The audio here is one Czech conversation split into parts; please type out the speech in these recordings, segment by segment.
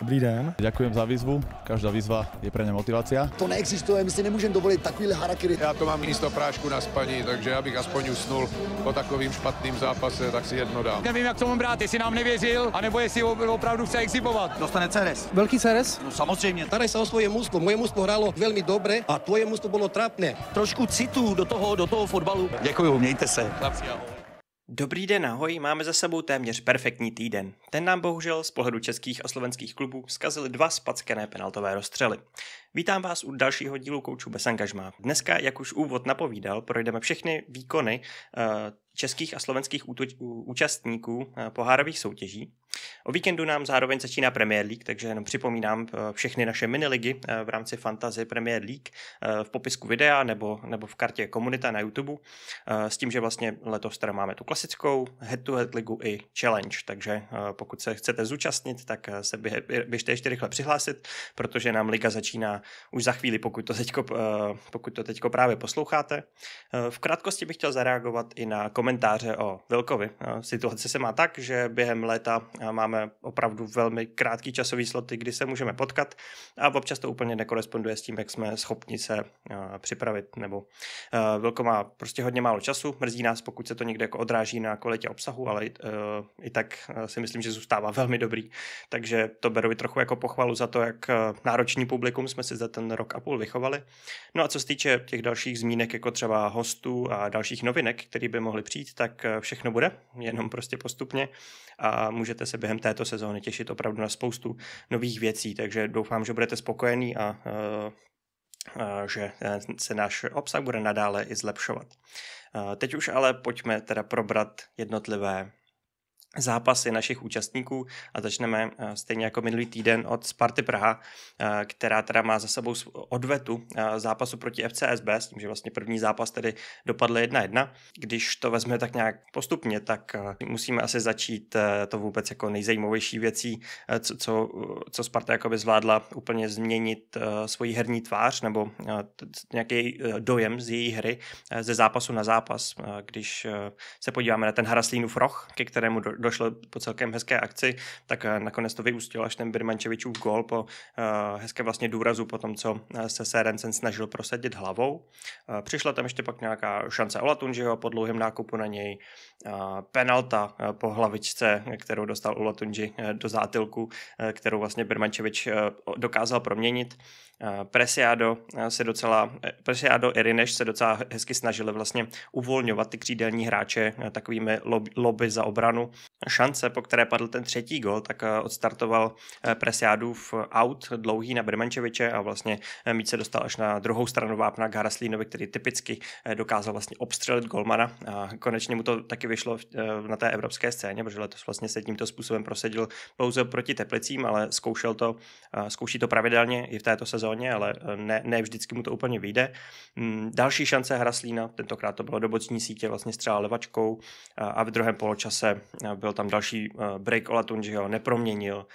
Dobrý den. Děkuji za výzvu. Každá výzva je pro ně motivace. To neexistuje, my si nemůžeme dovolit takovýhle harakiri. Já to mám místo prášku na spaní, takže já bych aspoň usnul po takovým špatným zápase, tak si jedno dám. Nevím, jak to mám brát, jestli nám nevěřil, anebo jestli opravdu chce exibovat. Dostane Ceres. Velký Ceres? No samozřejmě. Tady se o svoje mužstvo. Moje mužstvo hrálo velmi dobře a tvoje mužstvo bylo trapné. Trošku citu do toho, do toho fotbalu. Děkuji, mějte se. Chlapci, ahoj. Dobrý den, ahoj, máme za sebou téměř perfektní týden. Ten nám bohužel z pohledu českých a slovenských klubů zkazili dva spackené penaltové rozstřely. Vítám vás u dalšího dílu koučů bez angažmá. Dneska, jak už úvod napovídal, projdeme všechny výkony eh, českých a slovenských účastníků eh, pohárových soutěží O víkendu nám zároveň začíná Premier League, takže jenom připomínám eh, všechny naše miniligy eh, v rámci Fantasy Premier League eh, v popisku videa nebo, nebo v kartě komunita na YouTube, s tím, že vlastně letos teda máme tu klasickou head-to-head ligu i challenge, takže pokud se chcete zúčastnit, tak se běžte ještě rychle přihlásit, protože nám liga začíná už za chvíli, pokud to teďko, pokud to teďko právě posloucháte. V krátkosti bych chtěl zareagovat i na komentáře o Vilkovi. Situace se má tak, že během léta máme opravdu velmi krátký časový sloty, kdy se můžeme potkat a občas to úplně nekoresponduje s tím, jak jsme schopni se eh, připravit. Nebo eh, Vilko má prostě hodně málo času, mrzí nás, pokud se to někde jako odráží na kvalitě obsahu, ale eh, i, tak si myslím, že zůstává velmi dobrý. Takže to beru i trochu jako pochvalu za to, jak nároční publikum jsme si za ten rok a půl vychovali. No a co se týče těch dalších zmínek, jako třeba hostů a dalších novinek, které by mohly přijít, tak všechno bude, jenom prostě postupně a můžete se během této sezóny těšit opravdu na spoustu nových věcí, takže doufám, že budete spokojení a eh, eh, že eh, se náš obsah bude nadále i zlepšovat. Teď už ale pojďme teda probrat jednotlivé zápasy našich účastníků a začneme eh, stejně jako minulý týden od Sparty Praha, eh, která teda má za sebou odvetu eh, zápasu proti FCSB, s tím, že vlastně první zápas tedy dopadl 1-1. Když to vezme tak nějak postupně, tak musíme asi začít to vůbec jako nejzajímavější věcí, co, co Sparta jako by zvládla úplně změnit svoji herní tvář nebo nějaký dojem z její hry ze zápasu na zápas. Když se podíváme na ten Haraslínův roh, ke kterému do došlo po celkem hezké akci, tak eh, nakonec to vyústilo až ten Birmančevičův gol po eh, hezké vlastně důrazu po tom, co eh, se Serencen snažil prosadit hlavou. Přišla tam ještě pak nějaká šance Olatunžiho po dlouhém nákupu na něj penalta po hlavičce, kterou dostal Olatunji do zátilku, kterou vlastně Birmančevič dokázal proměnit. Presiado se docela, Presiado Rineš se docela hezky snažili vlastně uvolňovat ty křídelní hráče takovými lobby za obranu šance, po které padl ten třetí gol, tak eh, odstartoval eh, v out dlouhý na Bermančeviče a vlastně eh, míč se dostal až na druhou stranu vápna k Haraslínovi, který typicky dokázal vlastně obstřelit golmana a konečně mu to taky vyšlo na té evropské scéně, protože letos vlastně se tímto způsobem prosadil pouze proti Teplicím, ale zkoušel to, zkouší to pravidelně i v této sezóně, ale ne, ne vždycky mu to úplně vyjde. Mm, další šance Haraslína, tentokrát to bylo do boční sítě, vlastně střela levačkou a v druhém poločase byl tam další eh, break že ho neproměnil.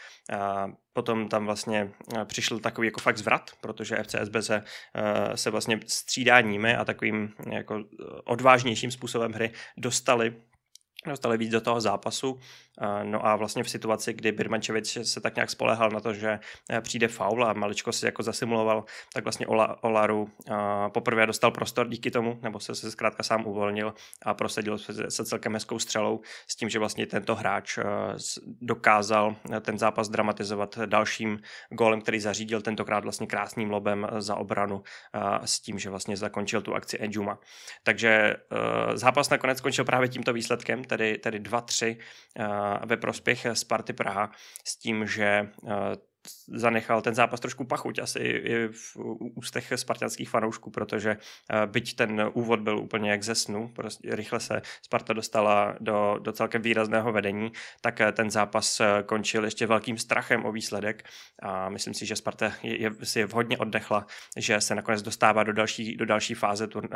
Potom tam vlastně eh, přišel takový jako fakt zvrat, protože FCSB se, eh, se vlastně střídáními a takovým jako odvážnějším způsobem hry dostali dostali víc do toho zápasu Eh, no a vlastně v situaci, kdy Birmančevič se tak nějak spolehal na to, že eh, přijde faul a maličko si jako zasimuloval, tak vlastně Ola, Olaru eh, poprvé dostal prostor díky tomu, nebo se, se zkrátka sám uvolnil a prosadil se celkem hezkou střelou s tím, že vlastně tento hráč dokázal ten zápas dramatizovat dalším gólem, který zařídil tentokrát vlastně krásným lobem za obranu s tím, že vlastně zakončil tu akci Ejuma. Takže zápas nakonec skončil právě tímto výsledkem, tedy, tedy 2-3 Eh, ve prospěch Sparty Praha s tím, že eh, zanechal ten zápas trošku pachuť asi i v ústech spartanských fanoušků, protože eh, byť ten úvod byl úplně jak ze snu, prostě rychle se Sparta dostala do, do celkem výrazného vedení, tak ten zápas končil ještě velkým strachem o výsledek a myslím si, že Sparta je, je, si je vhodně oddechla, že se nakonec dostává do další, do další fáze tur,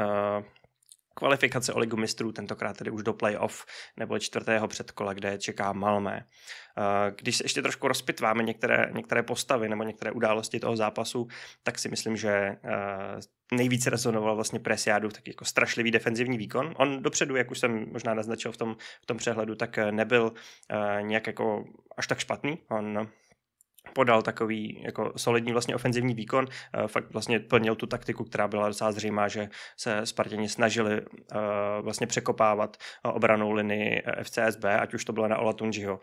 kvalifikace o ligu mistrů, tentokrát tedy už do playoff nebo čtvrtého předkola, kde čeká Malmé. Eh, když se ještě trošku rozpitváme některé, některé postavy nebo některé události toho zápasu, tak si myslím, že eh, nejvíce rezonoval vlastně Presiádu tak jako strašlivý defenzivní výkon. On dopředu, jak už jsem možná naznačil v tom, v tom přehledu, tak nebyl eh, nějak jako až tak špatný. On podal takový jako solidní vlastně ofenzivní výkon, eh, fakt vlastně plnil tu taktiku, která byla docela zřejmá, že se Spartěni snažili eh, vlastně překopávat eh, obranou linii FCSB, ať už to bylo na Olatunžiho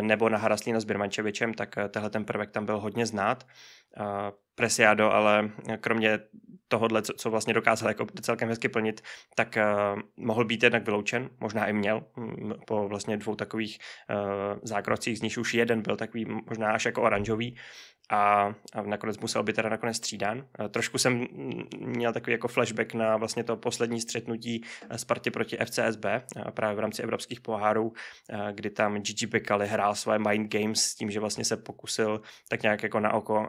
nebo na Haraslína s Birmančevičem, tak tehle ten prvek tam byl hodně znát. Presiado, ale kromě tohohle, co, co vlastně dokázal jako celkem hezky plnit, tak uh, mohl být jednak vyloučen, možná i měl, mm, po vlastně dvou takových uh, zákrocích, z nich už jeden byl takový možná až jako oranžový, a, a nakonec musel být teda nakonec střídán. E, trošku jsem měl takový jako flashback na vlastně to poslední střetnutí e, Sparty proti FCSB e, právě v rámci evropských pohárů, kdy tam Gigi Bekali hrál své mind games s tím, že vlastně se pokusil tak nějak jako na oko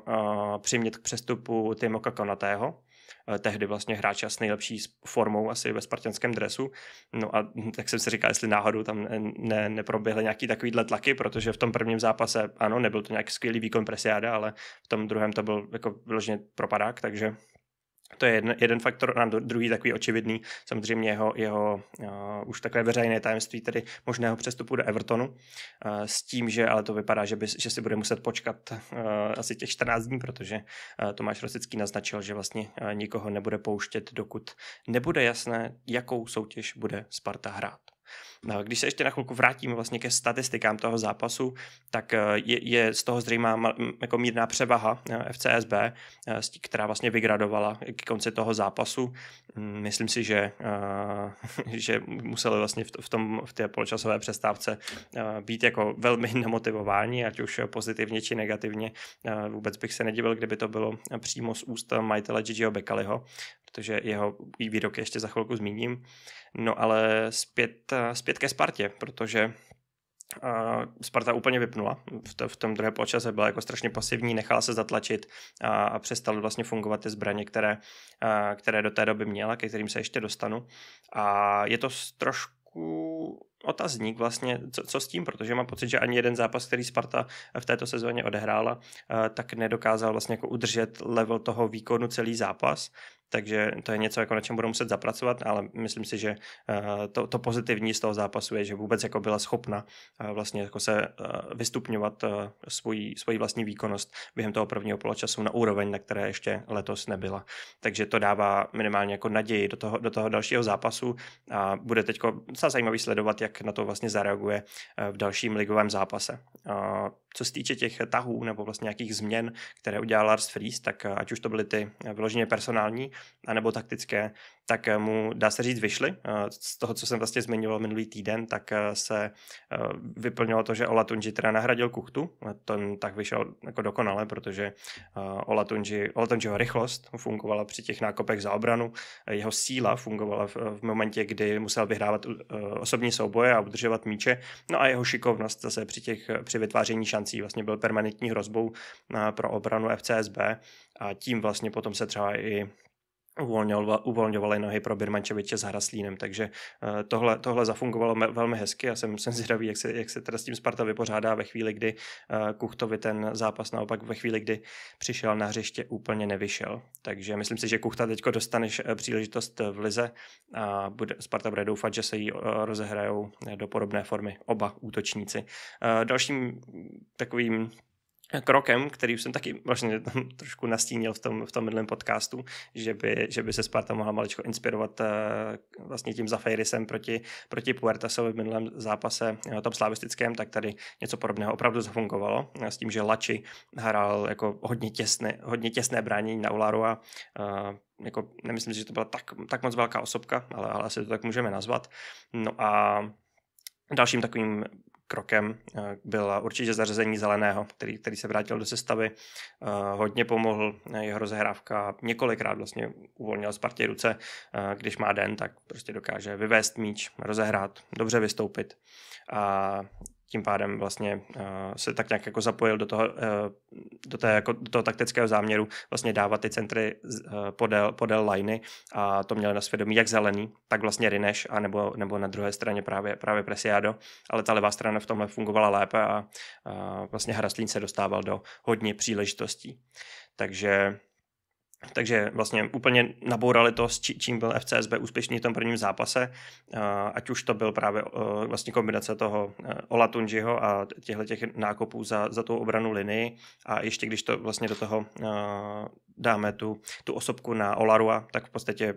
přimět k přestupu Timoka Konatého, Eh, tehdy vlastně hráč s nejlepší formou asi ve spartanském dresu. No a hm, tak jsem si říkal, jestli náhodou tam ne, neproběhly nějaký takovýhle tlaky, protože v tom prvním zápase, ano, nebyl to nějak skvělý výkon presiáda, ale v tom druhém to byl jako vyloženě propadák, takže to je jeden, jeden faktor, a druhý takový očividný, samozřejmě jeho, jeho uh, už takové veřejné tajemství, tedy možného přestupu do Evertonu, uh, s tím, že ale to vypadá, že, by, že si bude muset počkat uh, asi těch 14 dní, protože uh, Tomáš Rosický naznačil, že vlastně uh, nikoho nebude pouštět, dokud nebude jasné, jakou soutěž bude Sparta hrát. No, když se ještě na chvilku vrátím vlastně ke statistikám toho zápasu, tak eh, je, je z toho zřejmá jako mírná převaha eh, FCSB, eh, která vlastně vygradovala k konci toho zápasu. Mm, myslím si, že, že museli vlastně v, tom, v té poločasové přestávce být jako velmi nemotivováni, ať už pozitivně či negativně. Vůbec bych se nedivil, kdyby to bylo přímo z úst majitele Gigiho Bekaliho, protože jeho výroky ještě za chvilku zmíním. No ale zpět, eh, zpět ke Spartě, protože Uh, Sparta úplně vypnula. V, to, v tom druhé počase byla jako strašně pasivní, nechala se zatlačit a, a přestaly vlastně fungovat ty zbraně, které, uh, které do té doby měla, ke kterým se ještě dostanu. A je to trošku otazník vlastně, co, co s tím, protože mám pocit, že ani jeden zápas, který Sparta v této sezóně odehrála, tak nedokázal vlastně jako udržet level toho výkonu celý zápas takže to je něco, jako na čem budou muset zapracovat, ale myslím si, že eh, to, to pozitivní z toho zápasu je, že vůbec jako byla schopna eh, vlastně jako se eh, vystupňovat svoji, svoji vlastní výkonnost během toho prvního poločasu na úroveň, na které ještě letos nebyla. Takže to dává minimálně jako naději do toho, do toho dalšího zápasu a bude teď docela zajímavý sledovat, jak na to vlastně zareaguje v dalším ligovém zápase. Co se týče těch tahů nebo vlastně nějakých změn, které udělal Lars Fries, tak ať už to byly ty vyloženě personální, anebo taktické, tak eh, mu, dá se říct, vyšly. Eh, z toho, co jsem vlastně zmiňoval minulý týden, tak eh, se vyplnilo to, že Olatunji teda nahradil Kuchtu. Ten tak vyšel jako dokonale, protože Olatunji, Tunjiho rychlost fungovala při těch nákopech za obranu, jeho síla fungovala v momentě, kdy musel vyhrávat osobní souboje a udržovat míče, no a jeho šikovnost zase při, těch, při vytváření šancí vlastně byl permanentní hrozbou pro obranu FCSB a tím vlastně potom se třeba i uvolňovali nohy pro Birmančeviče s Hraslínem, takže eh, tohle, tohle zafungovalo velmi hezky a jsem, jsem zvědavý, jak se, jak se teda s tím Sparta vypořádá ve chvíli, kdy eh, Kuchtovi ten zápas naopak ve chvíli, kdy přišel na hřiště, úplně nevyšel. Takže myslím si, že Kuchta teď dostaneš eh, příležitost v Lize a bude, Sparta bude doufat, že se jí rozehrajou do podobné formy oba útočníci. Dalším takovým krokem, který už jsem taky vlastně trošku nastínil v tom, v tom minulém podcastu, že by, že by se Sparta mohla maličko inspirovat uh, vlastně tím Zafeirisem proti, proti Puertasovi v minulém zápase uh, tom slavistickém, tak tady něco podobného opravdu zafungovalo uh, s tím, že Lači hrál jako hodně těsné, hodně těsné bránění na Ularu a uh, jako nemyslím si, že to byla tak, tak moc velká osobka, ale, ale asi to tak můžeme nazvat. No a Dalším takovým krokem eh, byl určitě zařazení Zeleného, který, který se vrátil do sestavy. Eh, hodně pomohl eh, jeho rozehrávka. Několikrát vlastně uvolnil Spartě ruce. Když má den, tak prostě dokáže vyvést míč, rozehrát, dobře vystoupit. A tím pádem vlastně uh, se tak nějak jako zapojil do toho, uh, do, té, jako, do toho taktického záměru vlastně dávat ty centry uh, podél, podél liney a to měl na svědomí jak zelený, tak vlastně Rineš a nebo, nebo na druhé straně právě, právě Presiado, ale ta levá strana v tomhle fungovala lépe a uh, vlastně Hraslín se dostával do hodně příležitostí. Takže takže vlastně úplně nabourali to, s čím byl FCSB úspěšný v tom prvním zápase, eh, ať už to byl právě eh, vlastně kombinace toho eh, Ola a těchto těch nákopů za, za tu obranu linii a ještě když to vlastně do toho dáme tu, tu osobku na Olarua, tak v podstatě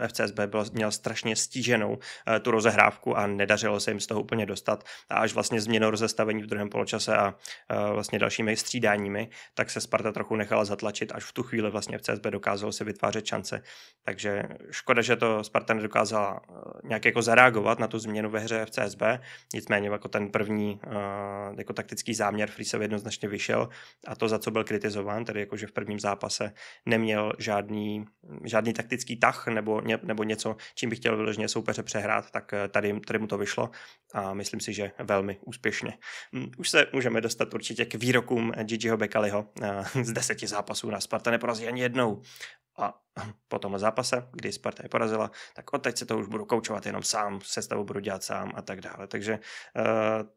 eh, FCSB byl, měl strašně stíženou eh, tu rozehrávku a nedařilo se jim z toho úplně dostat. A až vlastně změnou rozestavení v druhém poločase a eh, vlastně dalšími střídáními, tak se Sparta trochu nechala zatlačit, až v tu chvíli vlastně FCSB dokázalo se vytvářet šance. Takže škoda, že to Sparta nedokázala nějak jako zareagovat na tu změnu ve hře FCSB, nicméně jako ten první jako taktický záměr se jednoznačně vyšel a to, za co byl kritizován, tedy jako že v prvním zápase zase neměl žádný, žádný taktický tah nebo, ně, nebo něco, čím by chtěl vyloženě soupeře přehrát, tak eh, tady, tady mu to vyšlo a myslím si, že velmi úspěšně. Hm, už se můžeme dostat určitě k výrokům Gigiho Bekaliho eh, z deseti zápasů na Sparta neporazí ani jednou a po tomhle zápase, kdy Sparta je porazila, tak odteď se to už budu koučovat jenom sám, sestavu budu dělat sám a tak dále. Takže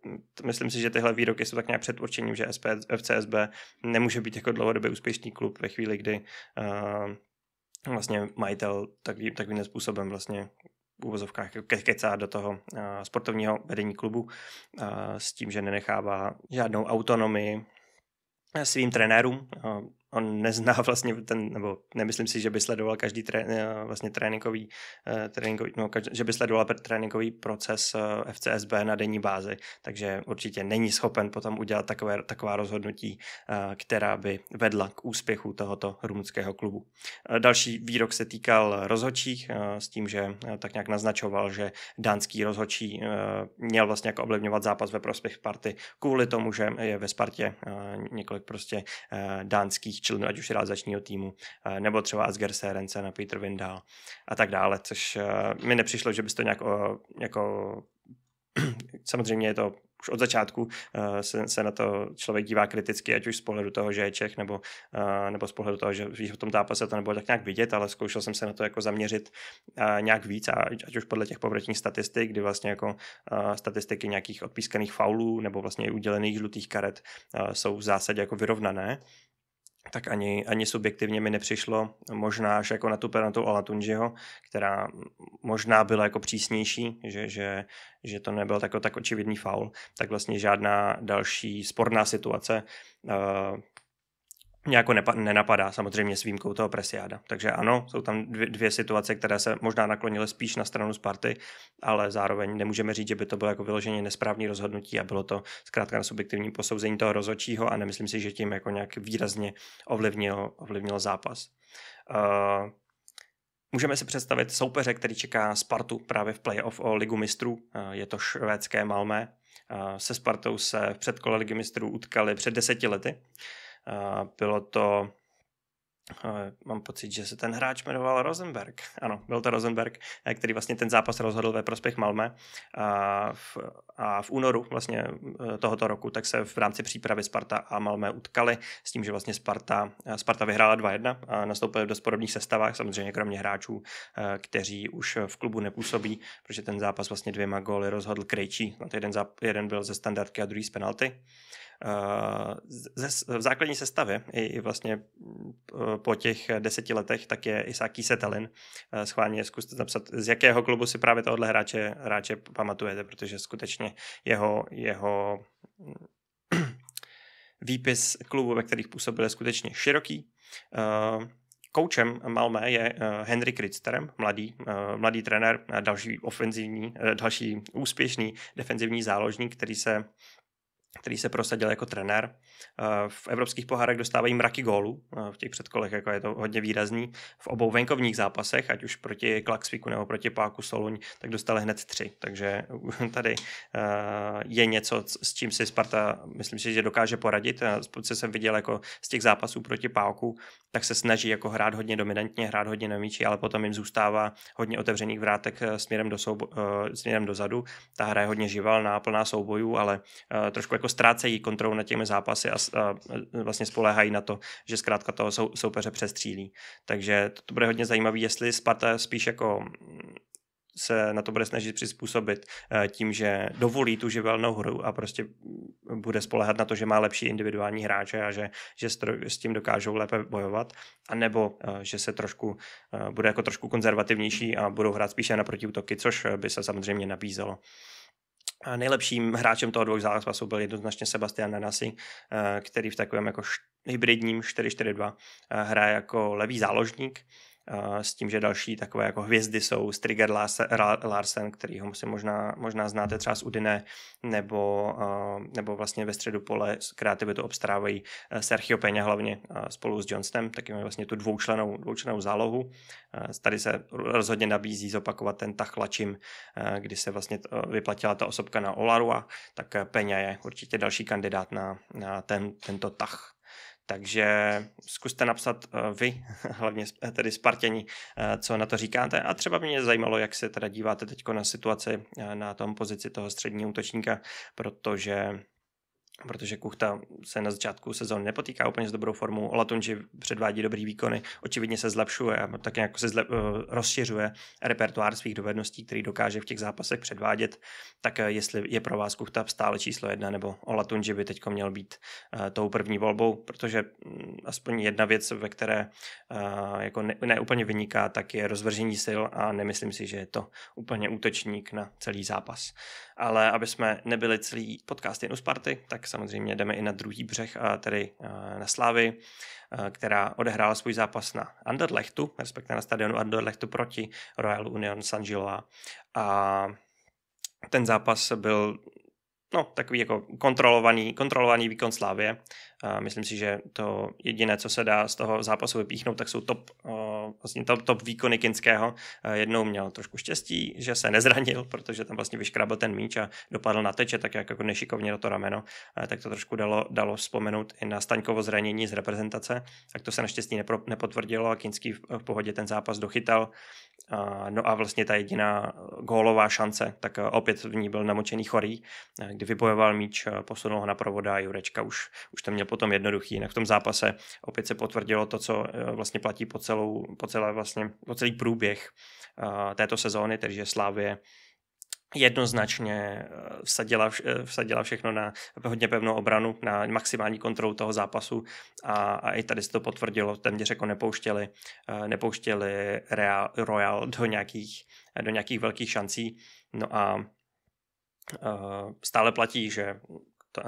uh, myslím si, že tyhle výroky jsou tak nějak před určením, že SP, FCSB nemůže být jako dlouhodobě úspěšný klub ve chvíli, kdy uh, vlastně majitel takový, takovým způsobem vlastně v úvozovkách kecá do toho uh, sportovního vedení klubu uh, s tím, že nenechává žádnou autonomii svým trenérům. Uh, on nezná vlastně ten, nebo nemyslím si, že by sledoval každý tré, eh, vlastně tréninkový, eh, tréninkový no, každý, že by sledoval tréninkový proces eh, FCSB na denní bázi, takže určitě není schopen potom udělat takové, taková rozhodnutí, která by vedla k úspěchu tohoto rumunského klubu. Další výrok se týkal rozhodčích s tím, že tak nějak naznačoval, že dánský rozhodčí měl vlastně jako ovlivňovat zápas ve prospěch party kvůli tomu, že je ve Spartě několik prostě dánských svých členů, ať už realizačního týmu, eh, nebo třeba Asger Serence na Peter Vindal a tak dále, což eh, mi nepřišlo, že by to nějak o, jako samozřejmě je to už od začátku eh, se, se na to člověk dívá kriticky, ať už z pohledu toho, že je Čech, nebo, nebo z pohledu toho, že v tom zápase to nebylo tak nějak vidět, ale zkoušel jsem se na to jako zaměřit nějak víc, a ať už podle těch povrchních statistik, kdy vlastně jako statistiky nějakých odpískaných faulů nebo vlastně udělených žlutých karet jsou v zásadě jako vyrovnané, tak ani, ani subjektivně mi nepřišlo možná až jako na tu penaltu Alatunžiho, která možná byla jako přísnější, že, že, že to nebyl tak, tak očividný faul, tak vlastně žádná další sporná situace uh, mě jako nepa- nenapadá, samozřejmě s výjimkou toho Presiáda. Takže ano, jsou tam dvě, dvě situace, které se možná naklonily spíš na stranu Sparty, ale zároveň nemůžeme říct, že by to bylo jako vyloženě nesprávné rozhodnutí a bylo to zkrátka na subjektivní posouzení toho rozhodčího a nemyslím si, že tím jako nějak výrazně ovlivnil, ovlivnil zápas. Uh, Můžeme si představit soupeře, který čeká Spartu právě v playoff o ligu mistrů, uh, je to švédské Malmé. Uh, eh, se Spartou se v předkole ligy mistrů utkali před deseti lety. Bylo to, mám pocit, že se ten hráč jmenoval Rosenberg. Ano, byl to Rosenberg, eh, který vlastně ten zápas rozhodl ve prospěch Malme. A v, a v únoru vlastně eh, tohoto roku tak se v rámci přípravy Sparta a Malme utkali s tím, že vlastně Sparta, eh, Sparta vyhrála 2-1 a nastoupili v dost podobných sestavách, samozřejmě kromě hráčů, kteří už v klubu nepůsobí, protože ten zápas vlastně dvěma góly rozhodl Krejčí. jeden, jeden byl ze standardky a druhý z penalty. Eh, v základní sestavě i, vlastně eh, po těch deseti letech tak je Isaac Setelin. Eh, schválně zkuste napsat, z jakého klubu si právě tohohle hráče, hráče pamatujete, protože skutečně jeho, jeho mm, výpis klubu, ve kterých působil, je skutečně široký. Koučem Malmé je Henry Kritsterem, mladý, mladý trenér, další ofenzivní, další úspěšný defenzivní záložník, který se který se prosadil jako trenér. Eh, v evropských pohárech dostávají mraky gólů, eh, v těch předkolech jako je to hodně výrazný. V obou venkovních zápasech, ať už proti Klaxviku nebo proti Páku Soluň, tak dostali hned tři. Takže tady eh, je něco, s čím si Sparta, myslím si, že dokáže poradit. Spodce jsem viděl jako z těch zápasů proti Páku, tak se snaží jako hrát hodně dominantně, hrát hodně na míči, ale potom jim zůstává hodně otevřených vrátek směrem, do soubo- směrem dozadu. Ta hra je hodně živá, plná soubojů, ale trošku jako jako ztrácejí kontrolu nad těmi zápasy a, a e, vlastně spoléhají na to, že zkrátka toho sou, soupeře přestřílí. Takže to, to bude hodně zajímavé, jestli Sparta spíš jako mm, se na to bude snažit přizpůsobit e, tím, že dovolí tu živelnou hru a prostě bude spolehat na to, že má lepší individuální hráče a že, že s tím dokážou lépe bojovat, anebo e, že se trošku bude jako trošku konzervativnější a budou hrát spíše na protiútoky, což by se samozřejmě nabízelo. Nejlepším hráčem toho dvou zápasů byl jednoznačně Sebastian Nanasi, eh, který v takovém jako hybridním 4-4-2 eh, hraje jako levý záložník, Eh, s tím, že další takové jako hvězdy jsou Striger Larsen, který ho si možná, možná znáte třeba z Udine, nebo, eh, nebo vlastně ve středu pole s kreativitou obstarávají eh, Sergio Peña hlavně spolu s Johnstem, taky mají vlastně tu dvoučlenou, dvoučlenou zálohu. Tady se rozhodně nabízí zopakovat ten tah lačím, kdy se vlastně vyplatila ta osobka na Olarua, tak Peňa je určitě další kandidát na, na ten, tento tah. Takže zkuste napsat eh, vy, hlavně eh, tedy Spartěni, eh, co na to říkáte. A třeba mě zajímalo, jak se teda díváte teď na situaci na tom pozici toho středního útočníka, protože protože Kuchta se na začátku sezóny nepotýká úplně s dobrou formou, Olatunji předvádí dobrý výkony, očividně se zlepšuje a tak jako se zlep, eh, rozšiřuje repertoár svých dovedností, který dokáže v těch zápasech předvádět, tak eh, jestli je pro vás Kuchta stále číslo jedna, nebo Olatunji by teď měl být uh, tou první volbou, protože um, aspoň jedna věc, ve které uh, jako ne, ne úplně vyniká, tak je rozvržení sil a nemyslím si, že je to úplně útočník na celý zápas. Ale aby jsme nebyli celý podcast jen u Sparty, tak samozřejmě jdeme i na druhý břeh, a tedy na Slávy, která odehrála svůj zápas na Anderlechtu, respektive na stadionu Anderlechtu proti Royal Union San Gilloa. A ten zápas byl no, takový jako kontrolovaný, kontrolovaný výkon Slávě. A myslím si, že to jediné, co se dá z toho zápasu vypíchnout, tak jsou top, eh, vlastně top, top výkony Kinského. Eh, jednou měl trošku štěstí, že se nezranil, protože tam vlastně vyškrabil ten míč a dopadl na teče, tak jak jako nešikovně do to rameno, eh, tak to trošku dalo, dalo vzpomenout i na Staňkovo zranění z reprezentace. Tak to se naštěstí nepro, nepotvrdilo a Kinský v, v pohodě ten zápas dochytal. No a vlastně ta jediná gólová šance, tak opět v ní byl namočený chorý, kdy vybojoval míč, posunul ho na provoda a Jurečka už, už to měl potom jednoduchý. Jinak v tom zápase opět se potvrdilo to, co eh, vlastně platí po, celou, po, celé vlastně, po celý průběh eh, této sezóny, takže Slávě jednoznačně eh, vsadila, vsadila všechno na hodně pevnou obranu, na maximální kontrolu toho zápasu a, a i tady se to potvrdilo, téměř jako nepouštěli, nepouštěli Real, Royal do nějakých, do nějakých velkých šancí. No a stále platí, že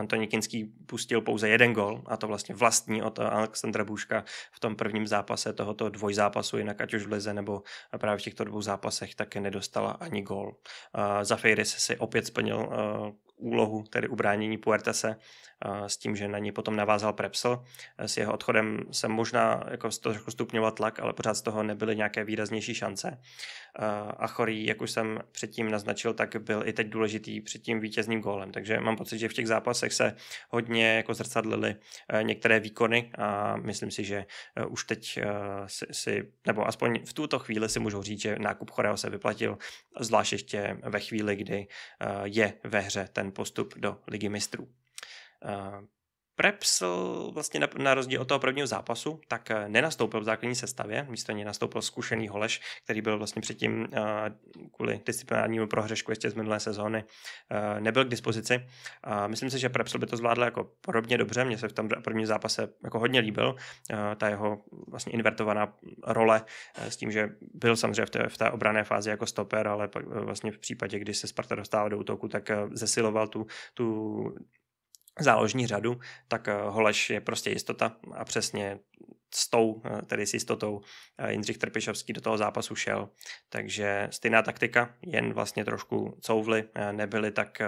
to Kinský pustil pouze jeden gol a to vlastně vlastní od Alexandra Bůška v tom prvním zápase tohoto dvojzápasu, jinak ať už v Lize nebo právě v těchto dvou zápasech také nedostala ani gol. se si opět splnil úlohu, tedy ubránění Puertese eh, s tím, že na ní potom navázal Prepsl. Eh, s jeho odchodem se možná jako trochu stupňoval tlak, ale pořád z toho nebyly nějaké výraznější šance. Eh, a Chorý, jak už jsem předtím naznačil, tak byl i teď důležitý před tím vítězným gólem. Takže mám pocit, že v těch zápasech se hodně jako zrcadlily některé výkony a myslím si, že už teď si, si nebo aspoň v tuto chvíli si můžou říct, že nákup Choreho se vyplatil, zvlášť ještě ve chvíli, kdy je ve hře ten postup do Ligy mistrů. Eh, Prepsl vlastně na, na rozdíl od toho prvního zápasu, tak eh, nenastoupil v základní sestavě, místo něj nastoupil zkušený Holeš, který byl vlastně předtím eh, kvůli disciplinárnímu prohřešku ještě z minulé sezóny eh, nebyl k dispozici. Myslím si, že Prepsl by to zvládl jako podobně dobře, mně se v tom prvním zápase jako hodně líbil, ta jeho vlastně invertovaná role s tím, že byl samozřejmě v té, v té obrané fázi jako stoper, ale pak vlastně v případě, kdy se Sparta dostává do útoku, tak zesiloval tu, tu záložní řadu, tak eh, Holeš je prostě jistota a přesně s tou, eh, tedy s jistotou eh, Jindřich Trpišovský do toho zápasu šel. Takže stejná taktika, jen vlastně trošku couvli, nebyli tak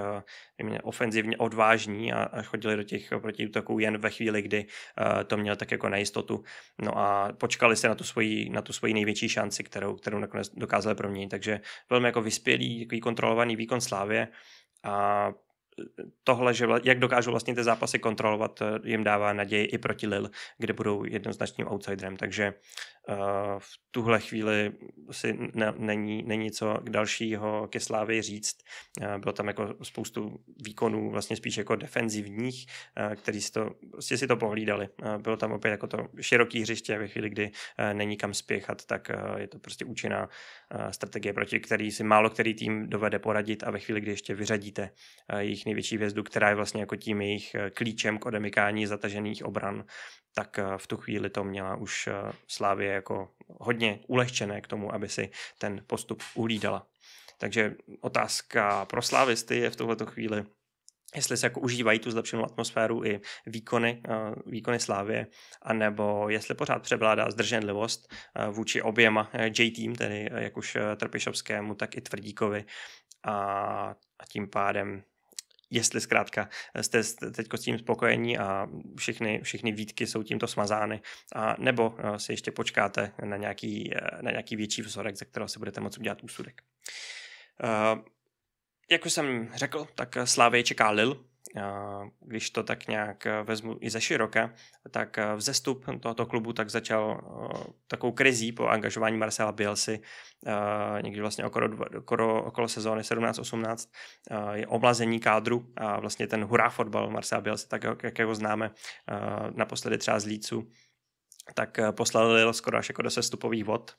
ofenzivně odvážní a chodili do těch protiútoků jen ve chvíli, kdy to měl tak jako nejistotu. No a počkali se na tu svoji, na tu svoji největší šanci, kterou, kterou nakonec dokázali proměnit. Takže velmi jako vyspělý, takový kontrolovaný výkon Slávě a tohle, že jak dokážou vlastně ty zápasy kontrolovat, eh, jim dává naději i proti Lille, kde budou jednoznačným outsiderem, takže uh, v tuhle chvíli si ne, není, není co k dalšího ke Slávy říct. Uh, bylo tam jako spoustu výkonů vlastně spíš jako defenzivních, uh, kteří si to, prostě si to pohlídali. Bylo tam opět jako to široký hřiště ve chvíli, kdy není kam spěchat, tak je to prostě účinná strategie, proti který si málo který tým dovede poradit a ve chvíli, kdy ještě vyřadíte jejich největší hvězdu, která je vlastně jako tím jejich eh, klíčem k odemykání zatažených obran, tak eh, v tu chvíli to měla už eh, Slávě jako hodně ulehčené k tomu, aby si ten postup uhlídala. Takže otázka pro slávisty je v tuhleto chvíli, jestli se jako užívají tu zlepšenou atmosféru i výkony, výkony Slávě, anebo jestli pořád převládá zdrženlivost vůči oběma J team tedy jak už Trpišovskému, tak i Tvrdíkovi a tím pádem jestli zkrátka eh, jste teď s tím spokojení a všechny, všechny výtky jsou tímto smazány, a nebo eh, si ještě počkáte na nějaký, eh, na nějaký větší vzorek, ze kterého si budete moci udělat úsudek. Jak už jsem řekl, tak Slávě čeká Lil, když to tak nějak eh, vezmu i ze široka, tak eh, vzestup tohoto klubu tak začal eh, takovou krizí po angažování Marcela Bielsi někdy vlastně okolo, okolo, okolo sezóny 17-18 je oblazení kádru a vlastně ten hurá fotbal Marcela Bielsi tak jak ho známe naposledy třeba z Lícu, tak poslal skoro až jako do sestupových vod.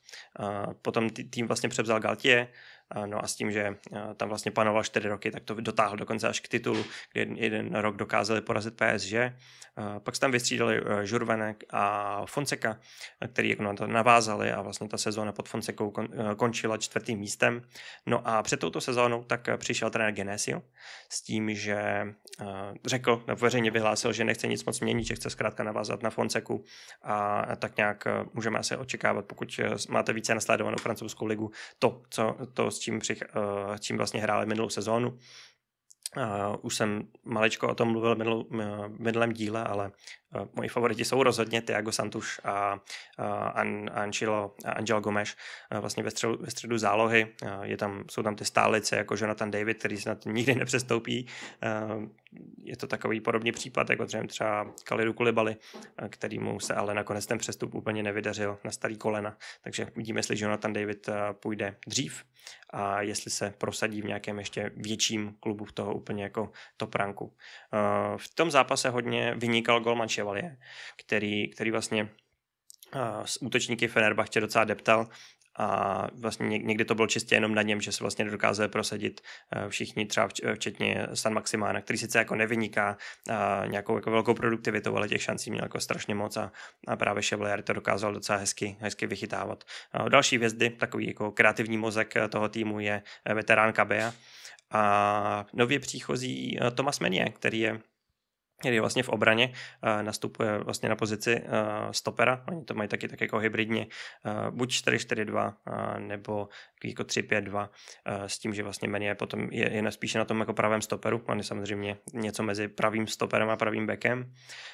Potom tým vlastně převzal Galtie. No a s tím, že eh, tam vlastně panoval 4 roky, tak to dotáhl dokonce až k titulu, kdy jeden rok dokázali porazit PSG. Pak se tam vystřídali eh, Žurvenek a Fonseca, eh, který jako na to navázali a vlastně ta sezóna pod Fonsekou končila čtvrtým místem. No a před touto sezónou tak přišel trenér Genesio s tím, že řekl, veřejně vyhlásil, že nechce nic moc měnit, že chce zkrátka navázat na Fonseku a tak nějak můžeme asi očekávat, pokud máte více nasledovanou francouzskou ligu, to, co, to s čím, přich, uh, čím vlastně hráli minulou sezónu. Uh, už jsem maličko o tom mluvil eh, v minulém díle, ale moji favoriti jsou rozhodně Tiago Santuš a, a An, Angelo, Angel Gomes vlastně ve středu, ve středu zálohy. Je tam, jsou tam ty stálice jako Jonathan David, který se na to nikdy nepřestoupí. Je to takový podobný případ, jako třeba Kalidu Kulibaly, kterýmu se ale nakonec ten přestup úplně nevydařil na starý kolena. Takže uvidíme, jestli Jonathan David půjde dřív a jestli se prosadí v nějakém ještě větším klubu toho úplně jako top ranku. V tom zápase hodně vynikal gol Chevalier, který, který vlastně uh, s útočníky Fenerbahce docela deptal a vlastně někdy to bylo čistě jenom na něm, že se vlastně dokázal prosadit všichni, třeba včetně San Maximána, který sice jako nevyniká nějakou jako velkou produktivitou, ale těch šancí měl jako strašně moc a, a právě Chevalier to dokázal docela hezky, hezky vychytávat. Další vězdy, takový jako kreativní mozek toho týmu je e, veterán Kabea a nově příchozí e, Tomas Menie, který je který vlastně v obraně eh, nastupuje vlastně na pozici eh, stopera. Oni to mají taky tak jako hybridně eh, buď 4-4-2 nebo jako 3-5-2 s tím, že vlastně Meni je potom je, je spíše na tom jako pravém stoperu. On je samozřejmě něco mezi pravým stoperem a pravým bekem.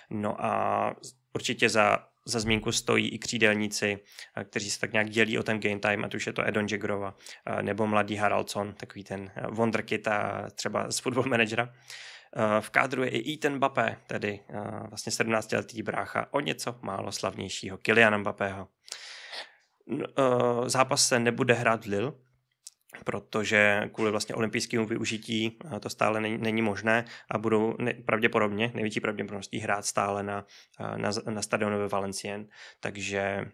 No a určitě za za zmínku stojí i křídelníci, kteří se tak nějak dělí o ten game time, ať už je to Edon Jagrova nebo mladý Haraldson, takový ten wonderkid a třeba z football managera. Eh, v kádru je i Ethan Mbappé, tedy eh, vlastně 17-letý brácha o něco málo slavnějšího Kyliana Mbappého. Eh, zápas se nebude hrát v Lille, protože kvůli vlastně olympijskému využití to stále není, není možné a budou ne, pravděpodobně, největší pravděpodobností hrát stále na, na, na stadionu ve Valencien, takže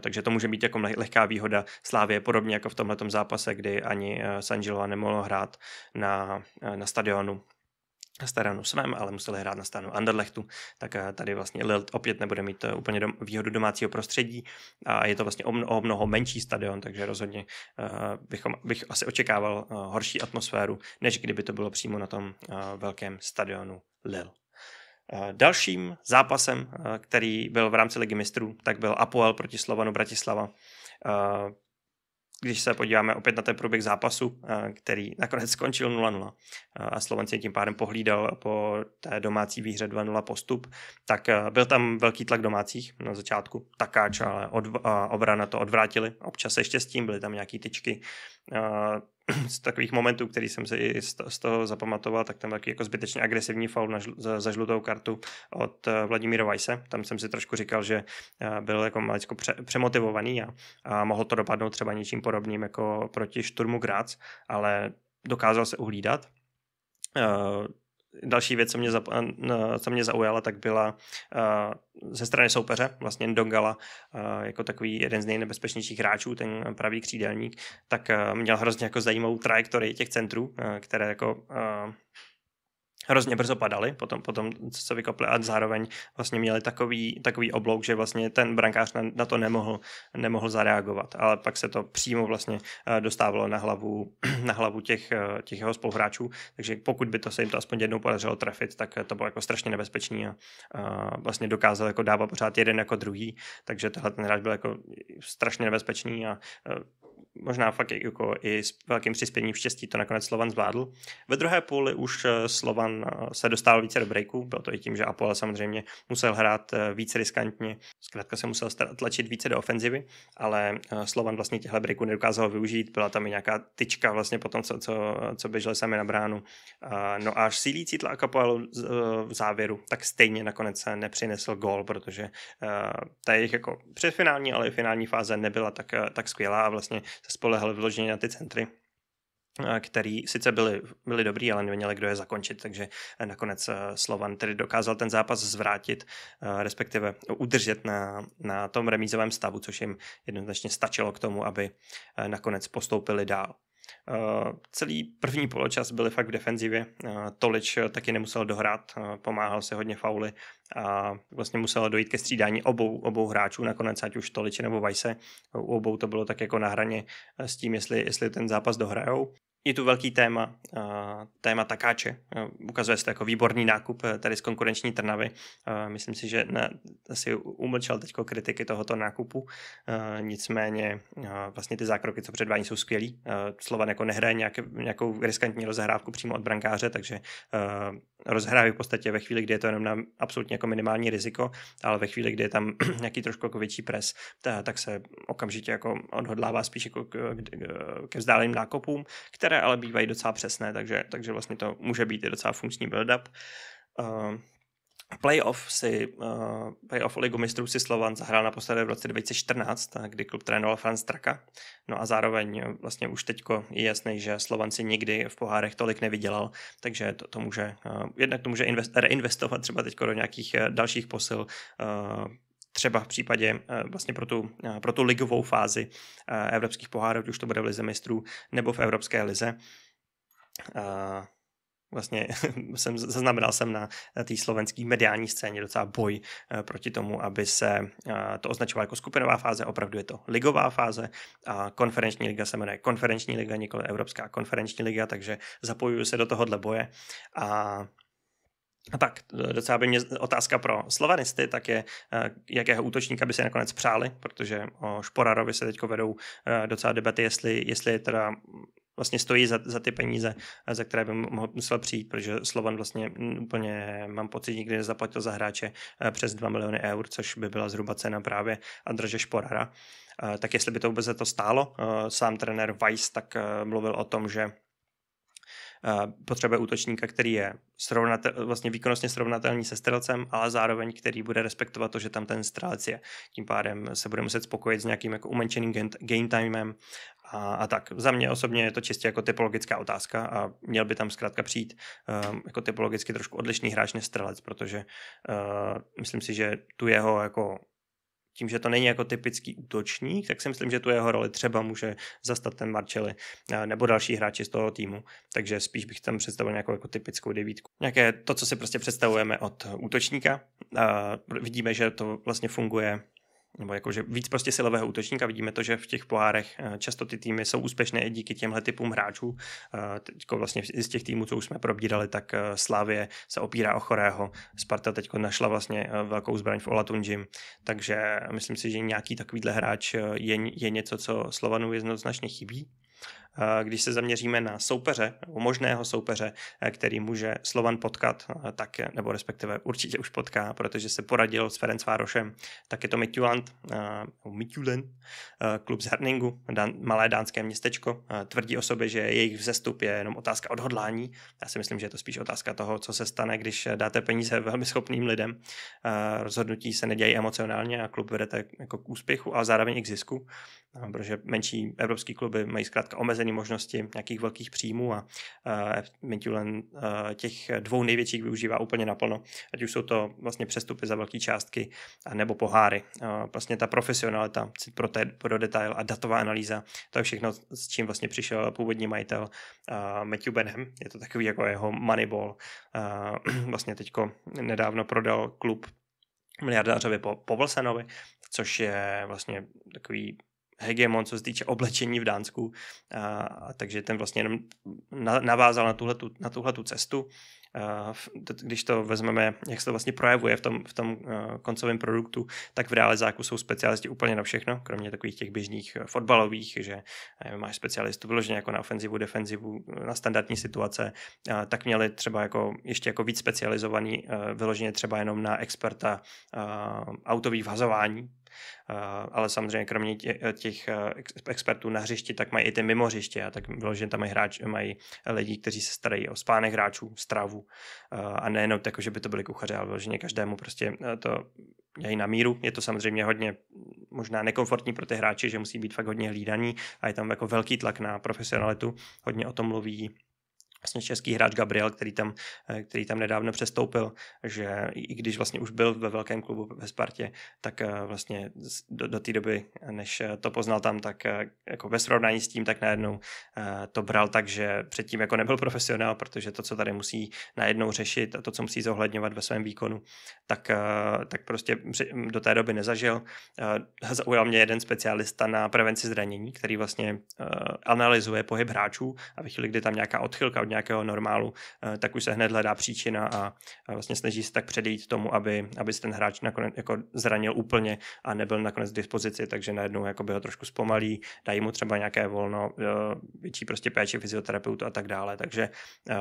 takže to může být jako lehká výhoda Slávě, podobně jako v tomhle zápase, kdy ani Sanžilova nemohlo hrát na, na stadionu stranu svém, ale museli hrát na stranu Anderlechtu, tak eh, tady vlastně Lilt opět nebude mít eh, úplně dom- výhodu domácího prostředí a je to vlastně o, mno- o mnoho menší stadion, takže rozhodně uh, bychom, bych asi očekával uh, horší atmosféru, než kdyby to bylo přímo na tom uh, velkém stadionu Lille. Dalším zápasem, který byl v rámci ligy mistrů, tak byl Apoel proti Slovanu Bratislava když se podíváme opět na ten průběh zápasu, eh, který nakonec skončil 0-0 eh, a Slovenci tím pádem pohlídal po té domácí výhře 2-0 postup, tak eh, byl tam velký tlak domácích na začátku, takáč, ale od, obrana to odvrátili, občas ještě s tím byly tam nějaký tyčky, z takových momentů, který jsem si i z toho zapamatoval, tak tam taky jako zbytečně agresivní faul na, za, za žlutou kartu od eh, Vladimíra Vajse. Tam jsem si trošku říkal, že eh, byl jako maličko pře, přemotivovaný a, a mohlo to dopadnout třeba něčím podobným jako proti Šturmu Grác, ale dokázal se uhlídat. Eh, další věc, co mě, zap, co mě zaujala, tak byla eh, ze strany soupeře, vlastně Dongala, eh, jako takový jeden z nejnebezpečnějších hráčů, ten pravý křídelník, tak eh, měl hrozně jako zajímavou trajektorii těch centrů, které jako hrozně brzo padaly, potom, potom se vykopli a zároveň vlastně měli takový, takový oblouk, že vlastně ten brankář na, na to nemohl, nemohl zareagovat, ale pak se to přímo vlastně eh, dostávalo na hlavu, na hlavu těch, eh, těch jeho spoluhráčů, takže pokud by to se jim to aspoň jednou podařilo trefit, tak eh, to bylo jako strašně nebezpečný a, a vlastně dokázal jako dávat pořád jeden jako druhý, takže tenhle ten hráč byl jako strašně nebezpečný a možná fakt jako i s velkým přispěním štěstí to nakonec Slovan zvládl. Ve druhé půli už eh, Slovan eh, se dostal více do breaku, bylo to i tím, že Apoel samozřejmě musel hrát eh, více riskantně, zkrátka se musel tlačit více do ofenzivy, ale Slovan vlastně těchto breaků nedokázal využít, byla tam i nějaká tyčka vlastně po tom, co, co, co běželi sami na bránu. No a sílící tlak Apollo v závěru, tak stejně nakonec se nepřinesl gol, protože ta jejich jako předfinální, ale i finální fáze nebyla tak, tak skvělá a vlastně se spolehali vyloženě na ty centry eh, který sice byli, byli dobrý, ale neměli kdo je zakončit, takže eh, nakonec eh, Slovan tedy dokázal ten zápas zvrátit, respektive udržet na, na tom remízovém stavu, což jim jednoznačně stačilo k tomu, aby nakonec postoupili dál. Eh, celý první poločas byli fakt v defenzivě, eh, Tolič eh, taky nemusel dohrát, pomáhal se hodně fauly a vlastně muselo dojít ke střídání obou, obou hráčů nakonec, ať už Toliče nebo Vajse, u obou to bylo tak jako na hraně s tím, jestli, jestli ten zápas dohrajou je tu velký téma, eh, téma takáče. Eh, ukazuje se to jako výborný nákup eh, tady z konkurenční Trnavy. Myslím si, že na, asi umlčel teď kritiky tohoto nákupu. Nicméně vlastně ty zákroky, co předvání, jsou skvělý. Slovan jako nehraje nějak, nějakou riskantní rozehrávku přímo od brankáře, takže rozhrávají v podstatě ve chvíli, kdy je to jenom na absolutně jako minimální riziko, ale ve chvíli, kdy je tam nějaký trošku jako větší pres, tak se okamžitě jako odhodlává spíš jako ke vzdáleným nákopům, které které ale bývají docela přesné, takže, takže vlastně to může být i docela funkční build-up. Uh, Playoff si, uh, playoff ligu mistrů si Slovan zahrál naposledy v roce 2014, eh, kdy klub trénoval Franz Traka. No a zároveň eh, vlastně už teďko je jasný, že Slovan si nikdy v pohárech tolik nevydělal, takže to, to může, uh, jednak to může invest, reinvestovat třeba teďko do nějakých dalších posil, uh, třeba v případě eh, vlastně pro tu, eh, pro tu ligovou fázi eh, evropských pohárů, už to bude v lize mistrů nebo v evropské lize vlastně jsem, zaznamenal jsem na té slovenské mediální scéně docela boj proti tomu, aby se to označovalo jako skupinová fáze, opravdu je to ligová fáze a konferenční liga se jmenuje konferenční liga, nikoli evropská konferenční liga, takže zapojuju se do tohohle boje a a tak eh, docela by mě otázka pro slovanisty tak je, eh, jakého útočníka by si nakonec přáli, protože o Šporarovi se teď vedou eh, docela debaty, jestli, jestli je teda mm, vlastně stojí za, za ty peníze, za které by mohl, musel přijít, protože Slovan vlastně mm, úplně, mám pocit, nikdy nezaplatil za hráče přes 2 miliony eur, což by byla zhruba cena právě Andrže Šporara. Tak jestli by to vůbec za to stálo, sám trenér Weiss tak mluvil o tom, že Eh, potřebuje útočníka, který je srovnatel, vlastně výkonnostně srovnatelný se strelcem, ale zároveň který bude respektovat to, že tam ten strelec je. Tím pádem se bude muset spokojit s nějakým jako umenšeným game timem a, a tak. Za mě osobně je to čistě jako typologická otázka a měl by tam zkrátka přijít um, jako typologicky trošku odlišný hráč než strelec, protože uh, myslím si, že tu jeho jako tím, že to není jako typický útočník, tak si myslím, že tu jeho roli třeba může zastat ten Marcelli eh, nebo další hráči z toho týmu. Takže spíš bych tam představil nějakou jako typickou devítku. Nějaké to, co si prostě představujeme od útočníka. Eh, vidíme, že to vlastně funguje nebo jakože víc prostě silového útočníka. Vidíme to, že v těch pohárech eh, často ty týmy jsou úspěšné i díky těmhle typům hráčů. Eh, teď vlastně z těch týmů, co už jsme probírali, tak eh, Slavě se opírá o Chorého. Sparta teď našla vlastně velkou zbraň v Olatunjim, takže myslím si, že nějaký takovýhle hráč je, je něco, co Slovanu jednoznačně chybí. Když se zaměříme na soupeře, nebo možného soupeře, eh, který může Slovan potkat, eh, tak, nebo respektive určitě už potká, protože se poradil s Ferenc Várošem, tak je to Mitjuland, eh, Mitjulen, klub z Herningu, malé dánské městečko. Tvrdí o sobě, že jejich vzestup je jenom otázka odhodlání. Já si myslím, že je to spíš otázka toho, co se stane, když dáte peníze velmi schopným lidem. Rozhodnutí se nedějí emocionálně a klub vedete jako k úspěchu, a zároveň i k zisku, protože menší evropský kluby mají zkrátka omezený omezené možnosti nějakých velkých příjmů a eh, Metulen eh, těch dvou největších využívá úplně naplno, ať už jsou to vlastně přestupy za velké částky nebo poháry. Eh, vlastně ta profesionalita, cit pro, te, pro detail a datová analýza, to je všechno, s čím vlastně přišel původní majitel Matthew Benham, je to takový jako jeho moneyball. Vlastně teďko nedávno prodal klub miliardářovi po, Povlsenovi, což je vlastně takový hegemon, co se týče oblečení v Dánsku. A, a takže ten vlastně jenom navázal na tuhle, na tu cestu. A, v, když to vezmeme, jak se to vlastně projevuje v tom, v tom uh, koncovém produktu, tak v realizáku jsou specialisti úplně na všechno, kromě takových těch běžných eh, fotbalových, že nevím, eh, máš specialistu vyloženě jako na ofenzivu, defenzivu, na standardní situace, a, tak měli třeba jako ještě jako víc specializovaný, uh, vyloženě třeba jenom na experta uh, autových vazování, Eh, ale samozřejmě kromě eh, těch eh, expertů na hřišti, tak mají i ty mimo hřiště a tak bylo, že tam mají, hráč, mají lidi, kteří se starají o spánek hráčů, stravu a nejenom tak, jako že by to byli kuchaři, ale bylo, ne každému prostě to dělají na míru. Je to samozřejmě hodně možná nekomfortní pro ty hráče, že musí být fakt hodně hlídaní a je tam jako velký tlak na profesionalitu. Hodně o tom mluví vlastně český hráč Gabriel, který tam, eh, který tam nedávno přestoupil, že i když vlastně už byl ve velkém klubu ve Spartě, tak eh, vlastně do, do té doby, než eh, to poznal tam, tak jako ve srovnání s tím, tak najednou to bral tak, že předtím jako nebyl profesionál, protože to, co tady musí najednou řešit a to, co musí zohledňovat ve svém výkonu, tak, tak prostě do té doby nezažil. Zaujal mě jeden specialista na prevenci zranění, který vlastně analyzuje pohyb hráčů a ve chvíli, kdy tam nějaká odchylka od nějakého normálu, eh, tak už se hned hledá příčina a, a vlastně snaží se tak předejít tomu, aby, aby se ten hráč nakonec jako zranil úplně a nebyl nakonec k dispozici, takže najednou by ho trošku zpomalí, dají mu třeba nějaké volno, eh, větší prostě péči fyzioterapeutu a tak dále, takže eh,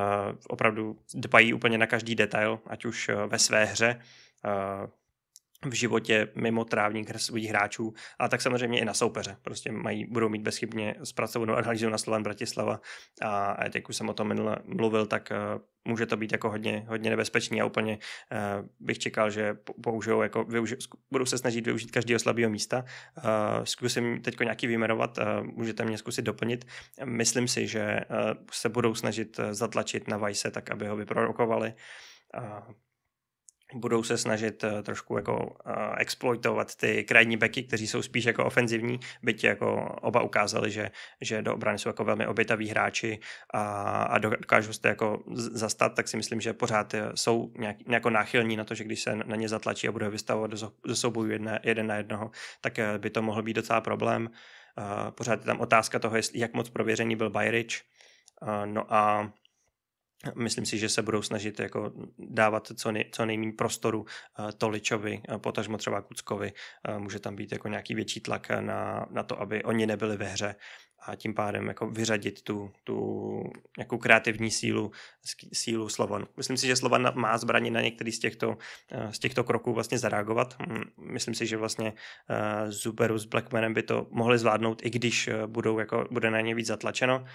opravdu dbají úplně na každý detail, ať už ve své hře, v životě mimo trávník svých hráčů, a tak samozřejmě i na soupeře. Prostě mají, budou mít bezchybně zpracovanou analýzu na Slovan Bratislava a, a jak už jsem o tom minule mluvil, tak uh, může to být jako hodně, hodně nebezpečný a úplně uh, bych čekal, že použijou, jako využi, budou se snažit využít každého slabého místa. Uh, zkusím teď nějaký vyjmenovat, uh, můžete mě zkusit doplnit. Myslím si, že uh, se budou snažit zatlačit na Vajse tak, aby ho vyprorokovali. Uh, budou se snažit eh, trošku jako eh, exploitovat ty krajní beky, kteří jsou spíš jako ofenzivní, byť jako oba ukázali, že, že do obrany jsou jako velmi obětaví hráči a, a dokážou se jako zastat, tak si myslím, že pořád eh, jsou nějak, jako náchylní na to, že když se na ně zatlačí a budou vystavovat do, do jedne, jeden na jednoho, tak by to mohl být docela problém. Pořád je tam otázka toho, jak moc prověřený byl Bayerich. No a Myslím si, že se budou snažit jako dávat co, nej, co nejméně prostoru uh, Toličovi, uh, potažmo třeba Kuckovi. Uh, může tam být jako nějaký větší tlak na, na to, aby oni nebyli ve hře a tím pádem jako vyřadit tu, tu jako kreativní sílu, sílu Slovan. Myslím si, že Slovan má zbraně na některý z těchto, z těchto kroků vlastně zareagovat. Myslím si, že vlastně Zuberu s Blackmanem by to mohli zvládnout, i když budou jako, bude na ně víc zatlačeno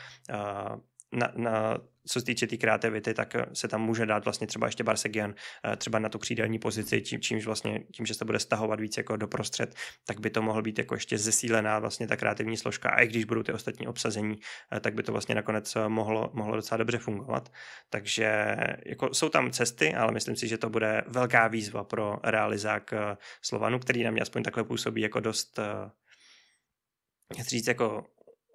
na, na, co se týče té tý kreativity, tak eh, se tam může dát vlastně třeba ještě Barsegian eh, třeba na tu křídelní pozici, tím, čímž vlastně, tím, že se bude stahovat víc jako doprostřed, tak by to mohl být jako ještě zesílená vlastně ta kreativní složka a i když budou ty ostatní obsazení, eh, tak by to vlastně nakonec mohlo, mohlo docela dobře fungovat. Takže jako jsou tam cesty, ale myslím si, že to bude velká výzva pro realizák Slovanu, který na mě aspoň takhle působí jako dost říct jako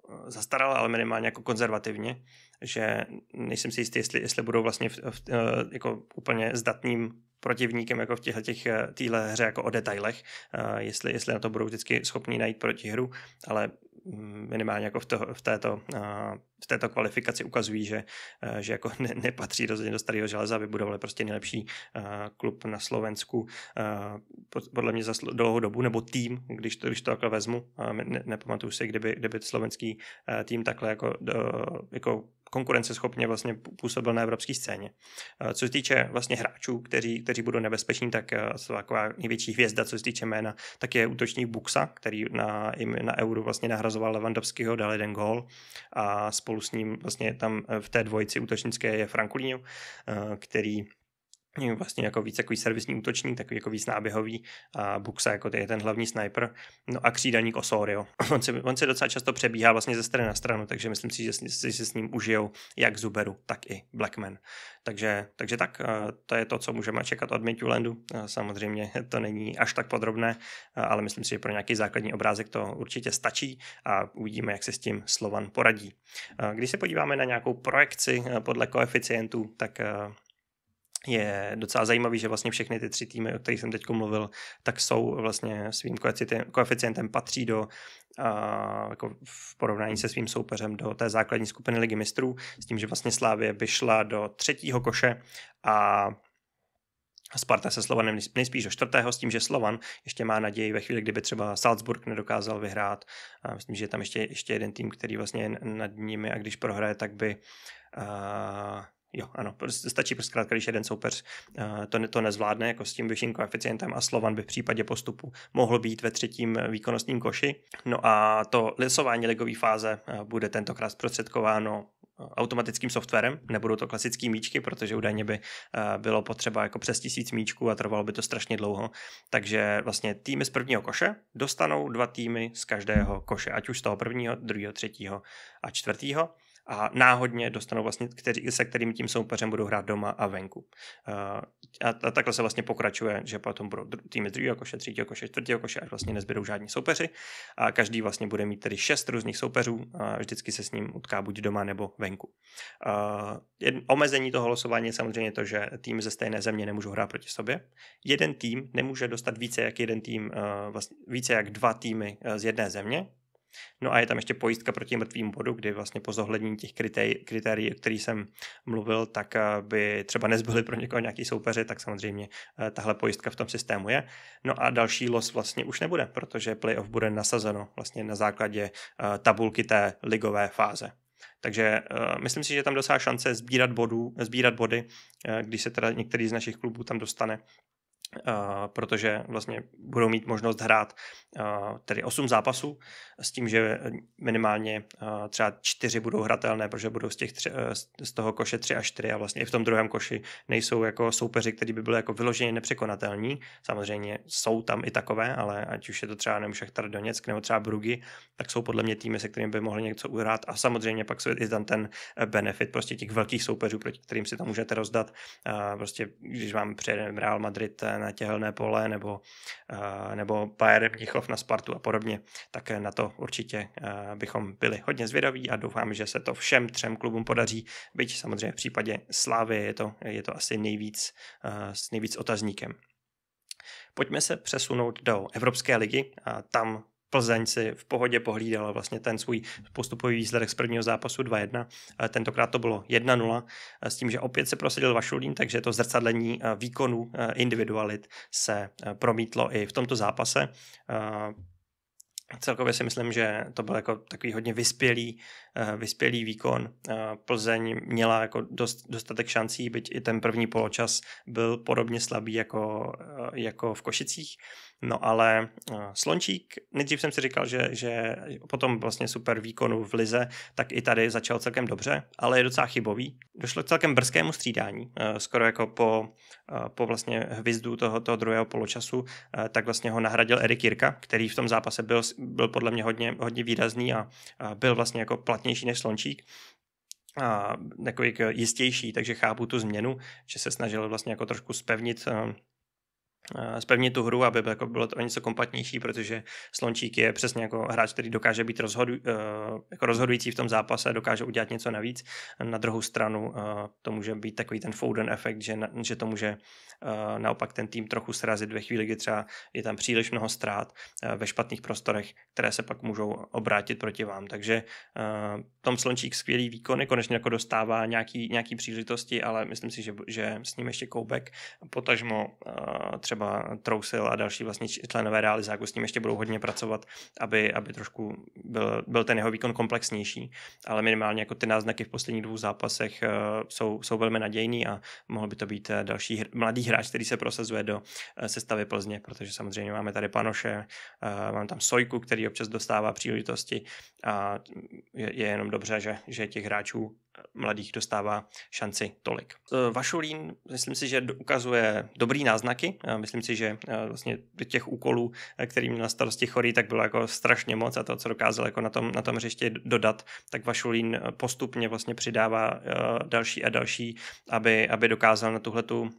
Eh, zastarala, ale minimálně jako konzervativně, že nejsem si jistý, jestli, jestli budou vlastně v, v, eh, jako úplně zdatným protivníkem jako v těchto těch, eh, týhle hře jako o detailech, eh, jestli, jestli na to budou vždycky schopni najít protihru, ale mm, minimálně jako v, to, v, této, eh, v této kvalifikaci ukazují, že, že jako ne, nepatří rozhodně do starého železa, vybudovali prostě nejlepší klub na Slovensku podle mě za dlouhou dobu, nebo tým, když to, když to takhle vezmu, ne, nepamatuju si, kdyby, kdyby slovenský tým takhle jako, jako konkurenceschopně vlastně působil na evropské scéně. Eh, co se týče vlastně hráčů, kteří, kteří budou nebezpeční, tak eh, taková největší hvězda, co se týče jména, tak je útočník Buxa, který na, na euro vlastně nahrazoval Levandovského, dal jeden gol a spolu s ním vlastně tam eh, v té dvojici útočnické je Frankulíňo, který vlastně jako víc takový servisní útočník, takový jako víc náběhový a Buxa jako je ten hlavní sniper, no a křídaník Osorio. On se, on se docela často přebíhá vlastně ze strany na stranu, takže myslím si, že si, se s ním užijou jak Zuberu, tak i Blackman. Takže, takže tak, eh, to je to, co můžeme čekat od Midtjyllandu. Eh, samozřejmě to není až tak podrobné, eh, ale myslím si, že pro nějaký základní obrázek to určitě stačí a uvidíme, jak se s tím Slovan poradí. Když se podíváme na nějakou projekci podle koeficientů, tak je docela zajímavý, že vlastně všechny ty tři týmy, o kterých jsem teď mluvil, tak jsou vlastně svým koeficientem patří do a, jako v porovnání se svým soupeřem do té základní skupiny ligy mistrů, s tím, že vlastně Slávě by šla do třetího koše a Sparta se Slovanem nejspíš do čtvrtého, s tím, že Slovan ještě má naději ve chvíli, kdyby třeba Salzburg nedokázal vyhrát. A myslím, že je tam ještě, ještě jeden tým, který vlastně je nad nimi a když prohraje, tak by a, Jo, ano, prostě stačí prostě zkrátka, když jeden soupeř eh, to, ne, to nezvládne, jako s tím vyšším koeficientem a Slovan by v případě postupu mohl být ve třetím eh, výkonnostním koši. No a to lesování ligové fáze eh, bude tentokrát zprostředkováno automatickým softwarem, nebudou to klasické míčky, protože údajně by bylo potřeba jako přes tisíc míčků a trvalo by to strašně dlouho. Takže vlastně týmy z prvního koše dostanou dva týmy z každého koše, ať už z toho prvního, druhého, třetího a čtvrtého a náhodně dostanou vlastně, kteří, se kterým tím soupeřem budou hrát doma a venku. Eh, a, a takhle se vlastně pokračuje, že potom budou týmy z druhého koše, třetího koše, čtvrtého koše, až vlastně nezbydou žádní soupeři a každý vlastně bude mít tedy šest různých soupeřů a vždycky se s ním utká buď doma nebo venku. A, eh, jedn, omezení toho losování je samozřejmě to, že tým ze stejné země nemůžou hrát proti sobě. Jeden tým nemůže dostat více jak jeden tým, eh, vlastně více jak dva týmy z jedné země, No a je tam ještě pojistka proti mrtvým bodu, kdy vlastně po zohlednění těch kritérií, o kterých jsem mluvil, tak eh, by třeba nezbyly pro někoho nějaký soupeři, tak samozřejmě eh, tahle pojistka v tom systému je. No a další los vlastně už nebude, protože playoff bude nasazeno vlastně na základě eh, tabulky té ligové fáze. Takže uh, myslím si, že tam dosáhá šance sbírat, bodů, sbírat body, uh, když se teda některý z našich klubů tam dostane protože vlastně budou mít možnost hrát tedy 8 zápasů s tím, že minimálně třeba 4 budou hratelné, protože budou z, těch tři, e, z toho koše 3 a 4 a vlastně i v tom druhém koši nejsou jako soupeři, kteří by byli jako vyloženě nepřekonatelní. Samozřejmě jsou tam i takové, ale ať už je to třeba nevím, Šachtar Doněck nebo třeba Brugy, tak jsou podle mě týmy, se kterými by mohli něco uhrát a samozřejmě pak jsou i tam ten e, benefit prostě těch velkých soupeřů, proti kterým si tam můžete rozdat. Prostě když vám přijede Real Madrid e, na těhelné pole nebo, eh, nebo Bayer Mnichov na Spartu a podobně, tak na to určitě eh, bychom byli hodně zvědaví a doufám, že se to všem třem klubům podaří, byť samozřejmě v případě Slávy je to, je to asi nejvíc, eh, s nejvíc otazníkem. Pojďme se přesunout do Evropské ligy. A tam Plzeň si v pohodě pohlídala vlastně ten svůj postupový výsledek z prvního zápasu 2-1. E, tentokrát to bylo 1-0 e, s tím, že opět se prosadil Vašulín, takže to zrcadlení e, výkonu individualit se promítlo i v tomto zápase celkově si myslím, že to byl jako takový hodně vyspělý Eh, vyspělý výkon. Eh, Plzeň měla jako dost, dostatek šancí, byť i ten první poločas byl podobně slabý jako, eh, jako v Košicích. No ale Slončík, nejdřív jsem si říkal, že, že potom vlastně super výkonu v Lize, tak i tady začal celkem dobře, ale je docela chybový. Došlo k celkem brzkému střídání, skoro jako po, po vlastně hvizdu toho, toho druhého poločasu, tak vlastně ho nahradil Erik Jirka, který v tom zápase byl, byl podle mě hodně, hodně výrazný a byl vlastně jako platně kvalitnější než slončík, a takový jistější, takže chápu tu změnu, že se snažil vlastně jako trošku spevnit eh, Eh, zpevnit tu hru, aby jako bylo to něco kompatnější, protože Slončík je přesně jako hráč, který dokáže být rozhodu, eh, jako rozhodující v tom zápase, dokáže udělat něco navíc. Na druhou stranu eh, to může být takový ten Foden efekt, že, že to může naopak ten tým trochu srazit ve chvíli, kdy třeba je tam příliš mnoho ztrát ve špatných prostorech, které se pak můžou obrátit proti vám. Takže Tom Slončík skvělý výkon, konečně jako dostává nějaký, nějaký příležitosti, ale myslím si, že, že s ním ještě koubek, potažmo třeba třeba Trousil a další vlastně členové realizáku jako s ním ještě budou hodně pracovat, aby, aby trošku byl, byl ten jeho výkon komplexnější, ale minimálně jako ty náznaky v posledních dvou zápasech eh, jsou, jsou velmi nadějný a mohl by to být eh, další hr, mladý hráč, který se prosazuje do eh, sestavy Plzně, protože samozřejmě máme tady Panoše, mám tam Sojku, který občas dostává příležitosti a je, je jenom dobře, že, že těch hráčů mladých dostává šanci tolik. E, Vašulín, myslím si, že ukazuje dobrý náznaky. E, myslím si, že e, vlastně těch úkolů, kterým na starosti chorý, tak bylo jako strašně moc a to, co dokázal jako na tom, na tom hřiště dodat, tak Vašulín postupně vlastně přidává další a další, aby, aby dokázal na tuhletu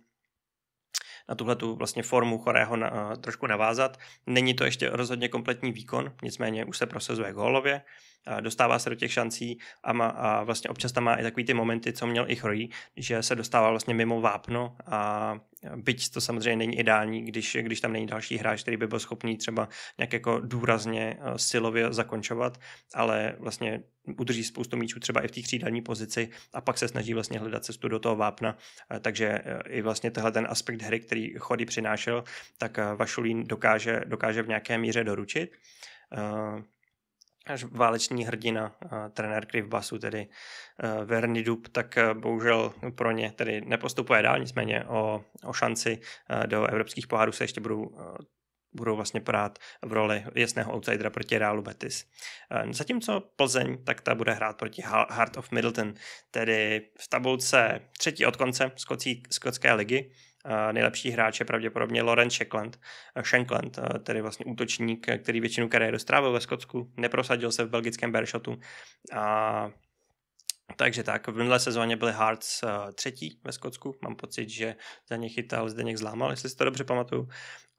na tuhle tu vlastně formu chorého na, eh, trošku navázat. Není to ještě rozhodně kompletní výkon, nicméně už se prosazuje gólově, dostává se do těch šancí a, má, a vlastně občas tam má i takový ty momenty, co měl i Chorý, že se dostával vlastně mimo vápno a byť to samozřejmě není ideální, když, když tam není další hráč, který by byl schopný třeba nějak jako důrazně eh, silově zakončovat, ale vlastně udrží spoustu míčů třeba i v té křídelní pozici a pak se snaží vlastně hledat cestu do toho vápna, eh, takže eh, i vlastně tenhle ten aspekt hry, který Chody přinášel, tak Vašulín dokáže, dokáže v nějaké míře doručit až váleční hrdina, trenér Krivbasu, tedy e, Verny Dub, tak e, bohužel pro ně tedy nepostupuje dál, nicméně o, o šanci e, do evropských pohárů se ještě budou budou vlastně prát v roli jasného outsidera proti Realu Betis. Zatímco Plzeň, tak ta bude hrát proti Heart of Middleton, tedy v tabulce třetí od konce Skocí, skotské ligy nejlepší hráč je pravděpodobně Loren Shankland, eh, Shankland eh, tedy vlastně útočník, eh, který většinu kariéry strávil ve Skotsku, neprosadil se v belgickém Bershotu a takže tak, v minulé sezóně byli Hearts eh, třetí ve Skotsku, mám pocit, že za ně chytal Zdeněk Zlámal, jestli si to dobře pamatuju.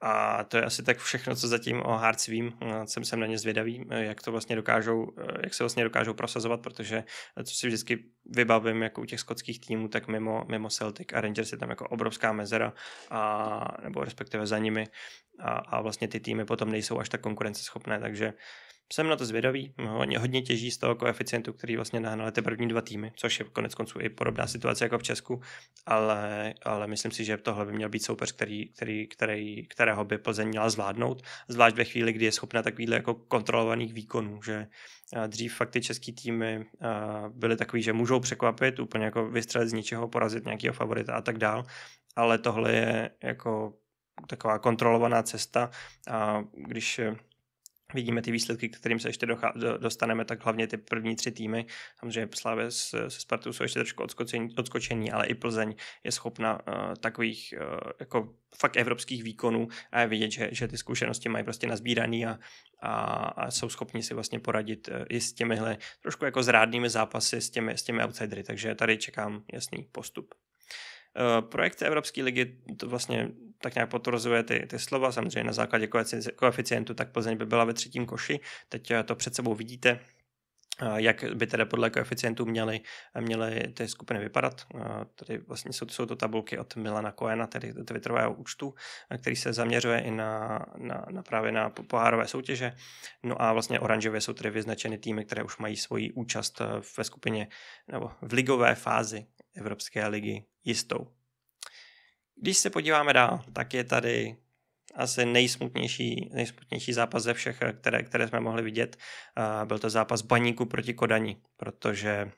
A to je asi tak všechno, co zatím o Hearts vím. Eh, jsem sem na ně zvědavý, eh, jak to vlastně dokážou, jak se vlastně dokážou prosazovat, protože co si vždycky vybavím jako u těch skotských týmů, tak mimo, mimo Celtic a Rangers je tam jako obrovská mezera, a, nebo respektive za nimi. A, a vlastně ty týmy potom nejsou až tak konkurenceschopné, takže jsem na to zvědavý, hodně, hodně těží z toho koeficientu, který vlastně nahnali ty první dva týmy, což je konec konců i podobná situace jako v Česku, ale, ale myslím si, že tohle by měl být soupeř, který, který, který, kterého by Plzeň měla zvládnout, zvlášť ve chvíli, kdy je schopna takovýhle jako kontrolovaných výkonů, že eh, dřív fakt ty český týmy eh, byly takový, že můžou překvapit, úplně jako vystřelit z ničeho, porazit nějakého favorita a tak dál, ale tohle je jako taková kontrolovaná cesta a když eh, vidíme ty výsledky, k kterým se ještě docha- dostaneme, tak hlavně ty první tři týmy, samozřejmě Slávě se, Spartou jsou ještě trošku odskočení, odskočení, ale i Plzeň je schopna uh, takových uh, jako fakt evropských výkonů a je vidět, že, že ty zkušenosti mají prostě nazbíraný a, a, a jsou schopni si vlastně poradit uh, i s těmihle trošku jako zrádnými zápasy s těmi, s těmi outsidery, takže tady čekám jasný postup. Projekt Evropské ligy to vlastně tak nějak potvrzuje ty, ty slova, samozřejmě na základě koeficientu, tak Plzeň by byla ve třetím koši, teď eh, to před sebou vidíte, eh, jak by tedy podle koeficientů měly, eh, měly ty skupiny vypadat. Tady vlastně jsou, jsou to tabulky od Milana Koena, tedy Twitterového účtu, který se zaměřuje i na, na, na právě na pohárové soutěže. No a vlastně oranžově jsou tedy vyznačeny týmy, které už mají svoji účast ve skupině nebo v ligové fázi Evropské ligy jistou. Když se podíváme dál, tak je tady asi nejsmutnější, nejsmutnější zápas ze všech, které, které jsme mohli vidět. Byl to zápas Baníku proti Kodani, protože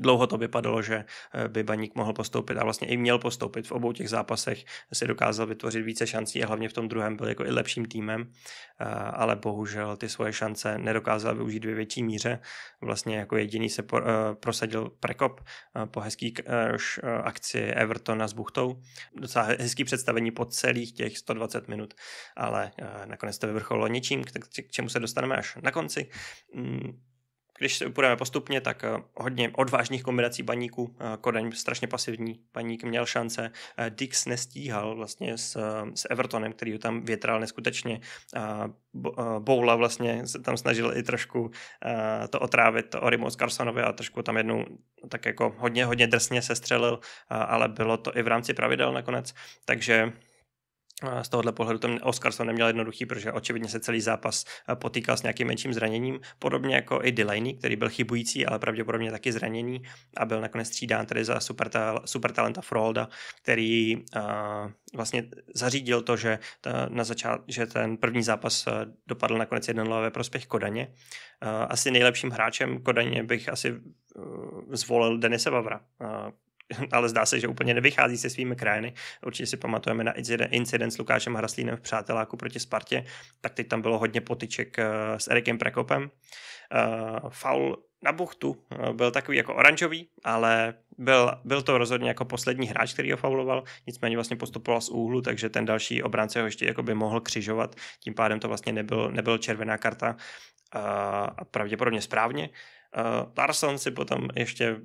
Dlouho to vypadalo, že eh, by Baník mohl postoupit a vlastně i měl postoupit. V obou těch zápasech si dokázal vytvořit více šancí a hlavně v tom druhém byl jako i lepším týmem, eh, ale bohužel ty svoje šance nedokázal využít ve větší míře. Vlastně jako jediný se eh, prosadil Prekop po hezký akci Evertona s Buchtou. Docela hezký představení po celých těch 120 minut, ale nakonec to vyvrcholilo něčím, k čemu se dostaneme až na konci mm, když se půjdeme postupně, tak eh, hodně odvážných kombinací baníků. Eh, Kodaň strašně pasivní, baník měl šance. Eh, Dix nestíhal vlastně s, s Evertonem, který ho tam větral neskutečně. Boula vlastně se tam snažil i trošku to otrávit o Rimu a trošku tam jednou tak jako hodně, hodně drsně se střelil, ale bylo to i v rámci pravidel nakonec. Takže z tohohle pohledu ten to neměl jednoduchý, protože očividně se celý zápas eh, potýkal s nějakým menším zraněním, podobně jako i Delaney, který byl chybující, ale pravděpodobně taky zranění a byl nakonec střídán tedy za supertal, super Frolda, který uh, vlastně zařídil to, že, ta, na začát, že ten první zápas eh, dopadl nakonec 1 ve prospěch Kodaně. Uh, asi nejlepším hráčem Kodaně bych asi uh, zvolil Denise Vavra, uh, ale zdá se, že úplně nevychází se svými krajiny. Určitě si pamatujeme na incident s Lukášem Hraslínem v Přáteláku proti Spartě, tak teď tam bylo hodně potyček eh, s Erikem Prekopem. Eh, faul na buchtu eh, byl takový jako oranžový, ale byl, byl to rozhodně jako poslední hráč, který ho fauloval, nicméně vlastně postupoval z úhlu, takže ten další obránce ho ještě jako by mohl křižovat, tím pádem to vlastně nebyl, nebyl červená karta a pravděpodobně správně. Larson si potom ještě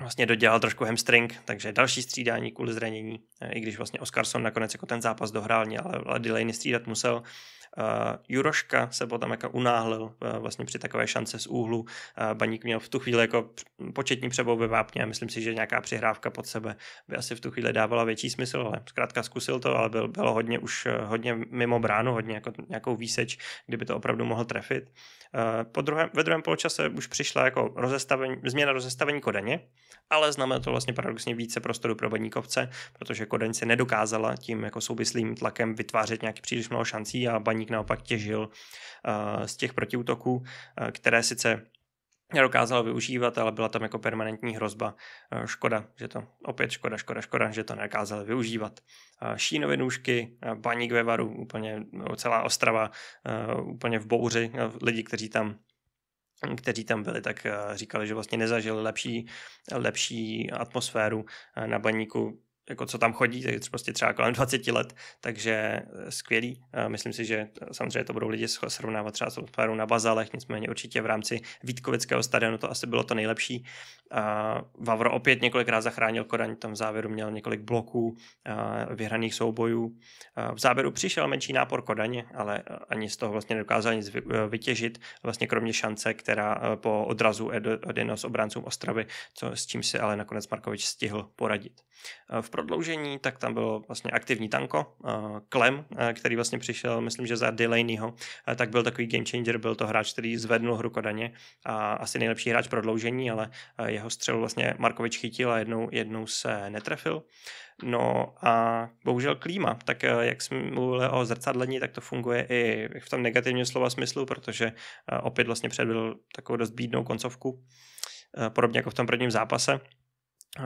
vlastně dodělal trošku hamstring, takže další střídání kvůli zranění, i když vlastně Oscarson nakonec jako ten zápas dohrál, ale Delaney střídat musel, Eh, Juroška se potom jako unáhlil eh, vlastně při takové šance z úhlu. Eh, Baník měl v tu chvíli jako početní přebou ve vápně a myslím si, že nějaká přihrávka pod sebe by asi v tu chvíli dávala větší smysl, ale zkrátka zkusil to, ale byl, bylo hodně už hodně mimo bránu, hodně jako nějakou výseč, kdyby to opravdu mohl trefit. Po druhém, ve druhém poločase už přišla jako rozestavení, změna rozestavení Kodaně, ale znamená to vlastně paradoxně více prostoru pro Baníkovce, protože Kodaň se nedokázala tím jako souvislým tlakem vytvářet nějaký příliš mnoho šancí a Baník Baník naopak těžil eh, z těch protiútoků, eh, které sice nedokázal využívat, ale byla tam jako permanentní hrozba. Eh, škoda, že to, opět škoda, škoda, škoda, že to nedokázal využívat. Šínovy nůžky, baník ve varu, úplně no, celá Ostrava, úplně v bouři, lidi, kteří tam kteří tam byli, tak říkali, že vlastně nezažili lepší, lepší atmosféru na baníku jako co tam chodí, tak prostě třeba kolem 20 let, takže eh, skvělý. Myslím si, že eh, samozřejmě to budou lidi srovnávat třeba s atmosférou na Bazalech, nicméně určitě v rámci Vítkovického stadionu to asi bylo to nejlepší. Vavro opět několikrát zachránil Kodaň, tam v závěru měl několik bloků, eh, vyhraných soubojů. V závěru přišel menší nápor Kodaně, ale ani z toho vlastně nedokázal nic vytěžit, vlastně kromě šance, která po odrazu od jednoho z obránců Ostravy, co, s čím si ale nakonec Markovič stihl poradit. V prodloužení, tak tam bylo vlastně aktivní tanko, Klem, eh, eh, který vlastně přišel, myslím, že za Delaneyho, eh, tak byl takový game changer, byl to hráč, který zvednul hru Kodaně a asi nejlepší hráč prodloužení, ale jeho střelu vlastně Markovič chytil a jednou, jednou se netrefil. No a bohužel klíma, tak jak jsme mluvili o zrcadlení, tak to funguje i v tom negativním slova smyslu, protože opět vlastně předvedl takovou dost bídnou koncovku, podobně jako v tom prvním zápase.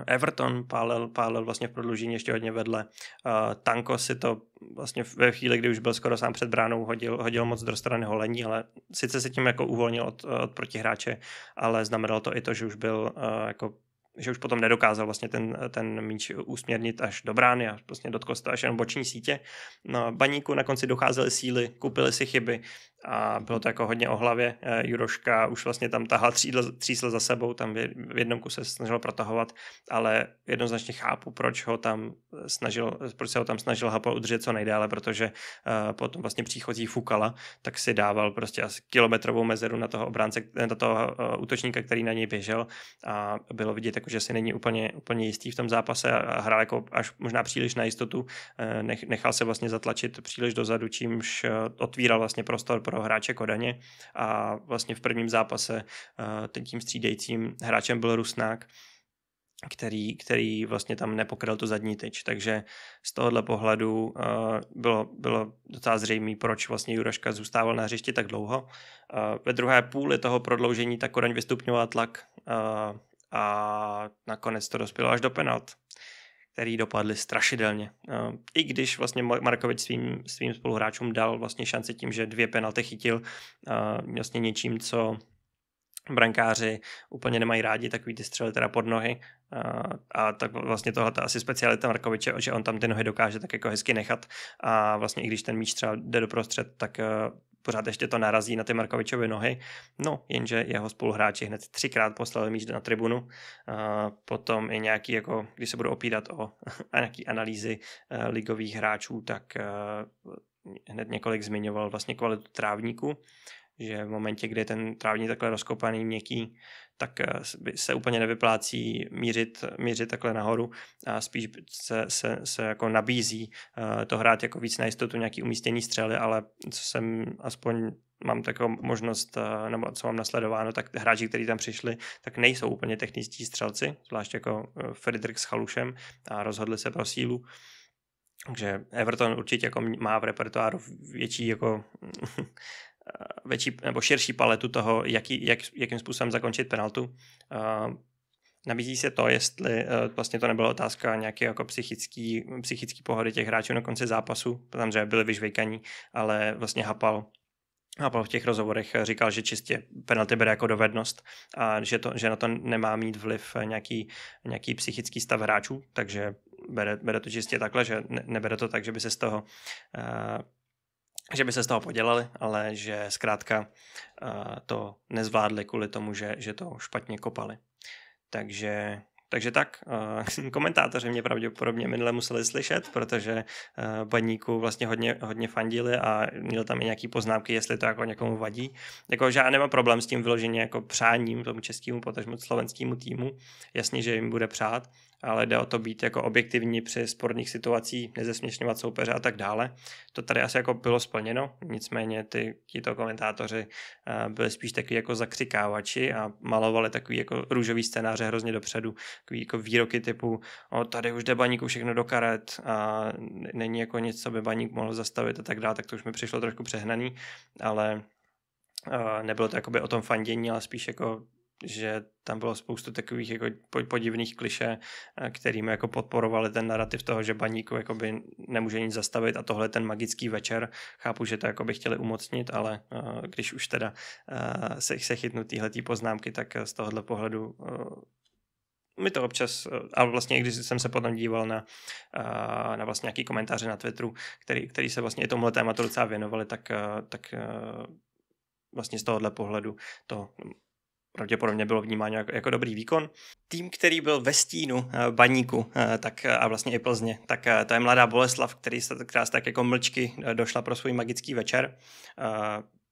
Everton pálil, pálil vlastně v prodloužení ještě hodně vedle. Uh, Tanko si to vlastně ve chvíli, kdy už byl skoro sám před bránou, hodil, hodil moc do strany holení, ale sice se tím jako uvolnil od, od protihráče, ale znamenalo to i to, že už byl uh, jako že už potom nedokázal vlastně ten, ten míč usměrnit až do brány a vlastně dotkl se to až jen boční sítě. No, baníku na konci docházely síly, kupili si chyby, a bylo to jako hodně o hlavě. Eh, Juroška už vlastně tam tahal třídla, třísla za sebou, tam v jednom kuse snažil protahovat, ale jednoznačně chápu, proč ho tam eh, snažil, proč se ho tam snažil Hapo udržet co nejdále, protože eh, potom vlastně příchozí Fukala, tak si dával prostě asi kilometrovou mezeru na toho obránce, na toho útočníka, který na něj běžel a bylo vidět, jako, že si není úplně, úplně jistý v tom zápase a hrál jako až možná příliš na jistotu, nechal se vlastně zatlačit příliš dozadu, čímž otvíral vlastně prostor pro pro hráče Kodaně a vlastně v prvním zápase eh, ten tím střídejcím hráčem byl Rusnák, který, který vlastně tam nepokryl tu zadní tyč, takže z tohohle pohledu eh, bylo, bylo docela zřejmé, proč vlastně Juraška zůstával na hřišti tak dlouho. Eh, ve druhé půli toho prodloužení ta Kodaň vystupňovala tlak a nakonec to dospělo až do penalt který dopadly strašidelně. Eh, I když vlastně Markovič svým, svým spoluhráčům dal vlastně šanci tím, že dvě penalty chytil eh, vlastně něčím, co brankáři úplně nemají rádi takový ty střely teda pod nohy a, a tak vlastně tohle je asi specialita Markoviče, že on tam ty nohy dokáže tak jako hezky nechat a vlastně i když ten míč třeba jde doprostřed, tak eh, pořád ještě to narazí na ty Markovičovy nohy, no jenže jeho spoluhráči hned třikrát poslali míč na tribunu, A potom i nějaký jako, když se budu opírat o nějaký analýzy eh, ligových hráčů, tak eh, hned několik zmiňoval vlastně kvalitu trávníku, že v momentě, kdy ten trávník takhle rozkopaný, měkký, tak eh, se úplně nevyplácí mířit, mířit takhle nahoru a spíš se, se, se jako nabízí eh, to hrát jako víc na jistotu nějaký umístění střely, ale co jsem aspoň mám takovou možnost, eh, nebo co mám nasledováno, tak hráči, kteří tam přišli, tak nejsou úplně techničtí střelci, zvlášť jako Friedrich s Chalušem a rozhodli se pro sílu. Takže Everton určitě jako má v repertoáru větší jako Eh, větší nebo širší paletu toho, jaký, jak, jakým způsobem zakončit penaltu. Eh, nabízí se to, jestli eh, vlastně to nebyla otázka nějaké jako psychický, psychický pohody těch hráčů na konci zápasu, že byli vyžvejkaní, ale vlastně Hapal a v těch rozhovorech říkal, že čistě penalty bere jako dovednost a že, to, že na to nemá mít vliv nějaký, nějaký psychický stav hráčů, takže bere, bere to čistě takhle, že ne, nebere to tak, že by se z toho uh, že by se z toho podělali, ale že zkrátka eh, to nezvládli kvůli tomu, že, že to špatně kopali. Takže takže tak, eh, komentátoři mě pravděpodobně minule museli slyšet, protože eh, baníku vlastně hodně, hodně fandili a měl tam i nějaký poznámky, jestli to jako někomu vadí. Jako, že já nemám problém s tím vyloženě jako přáním tomu českému, potažmo slovenskému týmu. Jasně, že jim bude přát, ale jde o to být jako objektivní při sporných situacích, nezesměšňovat soupeře a tak dále. To tady asi jako bylo splněno, nicméně ty, tito komentátoři eh, byli spíš takový jako zakřikávači a malovali takový jako růžový scénáře hrozně dopředu, takový jako výroky typu, o tady už jde baníku všechno do karet a není jako nic, co by baník mohl zastavit a tak dále, tak to už mi přišlo trošku přehnaný, ale eh, nebylo to jakoby o tom fandění, ale spíš jako že tam bylo spoustu takových jako podivných kliše, eh, kterými jako podporovali ten narrativ toho, že baníku jakoby nemůže nic zastavit a tohle je ten magický večer. Chápu, že to by chtěli umocnit, ale eh, když už teda eh, se, se chytnu tyhle poznámky, tak z tohohle pohledu mi to občas, a vlastně když jsem se potom díval na, na vlastně nějaký komentáře na Twitteru, který, který se vlastně tomhle tématu docela věnovali, tak, tak vlastně z tohohle pohledu to pravděpodobně bylo vnímáno jako, jako dobrý výkon. Tým, který byl ve stínu eh, baníku eh, tak, eh, a vlastně i Plzně, tak to je mladá Boleslav, který, která se tak jako mlčky došla pro svůj magický večer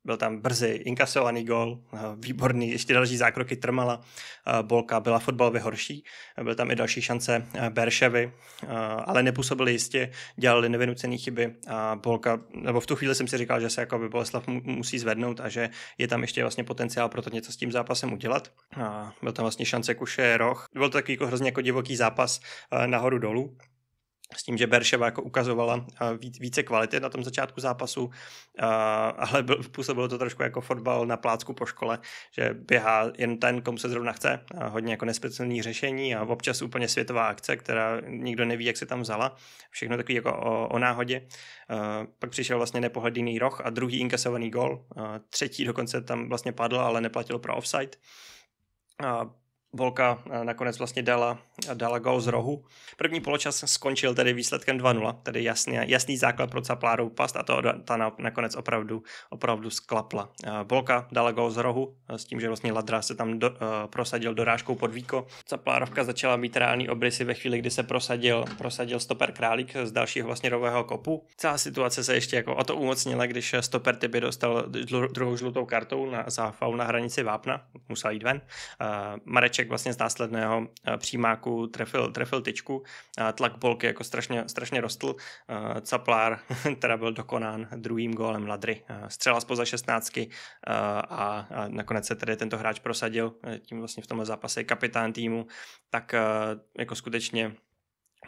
byl tam brzy inkasovaný gol, eh, výborný, ještě další zákroky trmala, eh, bolka byla fotbalově horší, byl tam i další šance eh, Berševy, ale nepůsobili jistě, dělali nevynucené chyby a bolka, nebo v tu chvíli jsem si říkal, že se jako by Boleslav musí zvednout a že je tam ještě vlastně potenciál pro to něco s tím zápasem udělat. A byl tam vlastně šance Kuše roh. byl to takový jako hrozně jako divoký zápas nahoru dolů, s tím, že Berševa jako ukazovala eh, více kvality na tom začátku zápasu, eh, ale byl, působilo to trošku jako fotbal na plácku po škole, že běhá jen ten, komu se zrovna chce, hodně jako nespeciální řešení a občas úplně světová akce, která nikdo neví, jak se tam vzala, všechno takový jako o, o náhodě. Eh, pak přišel vlastně nepohledný roh a druhý inkasovaný gol, třetí dokonce tam vlastně padl, ale neplatil pro offside. A Bolka eh, nakonec vlastně dala, dala gol z rohu. První poločas skončil tedy výsledkem 2-0, tedy jasný, jasný základ pro Caplárou past a to ta nakonec opravdu, opravdu sklapla. Bolka eh, dala gol z rohu eh, s tím, že vlastně Ladra se tam do, prosadil dorážkou pod víko. Caplárovka začala mít reální obrysy ve chvíli, kdy se prosadil, prosadil stoper Králík z dalšího vlastně rového kopu. Celá situace se ještě jako o to umocnila, když stoper Tyby dostal druhou žlutou kartou na, za faul na hranici Vápna, musel jít ven. Mareček Havlíček vlastně z následného eh, přímáku trefil, trefil tyčku, tlak bolky jako strašně, strašně rostl, eh, Caplár teda byl dokonán druhým gólem Ladry. Eh, střela spoza 16 a, a nakonec se tedy tento hráč prosadil, tím vlastně v tomhle zápase kapitán týmu, tak jako skutečně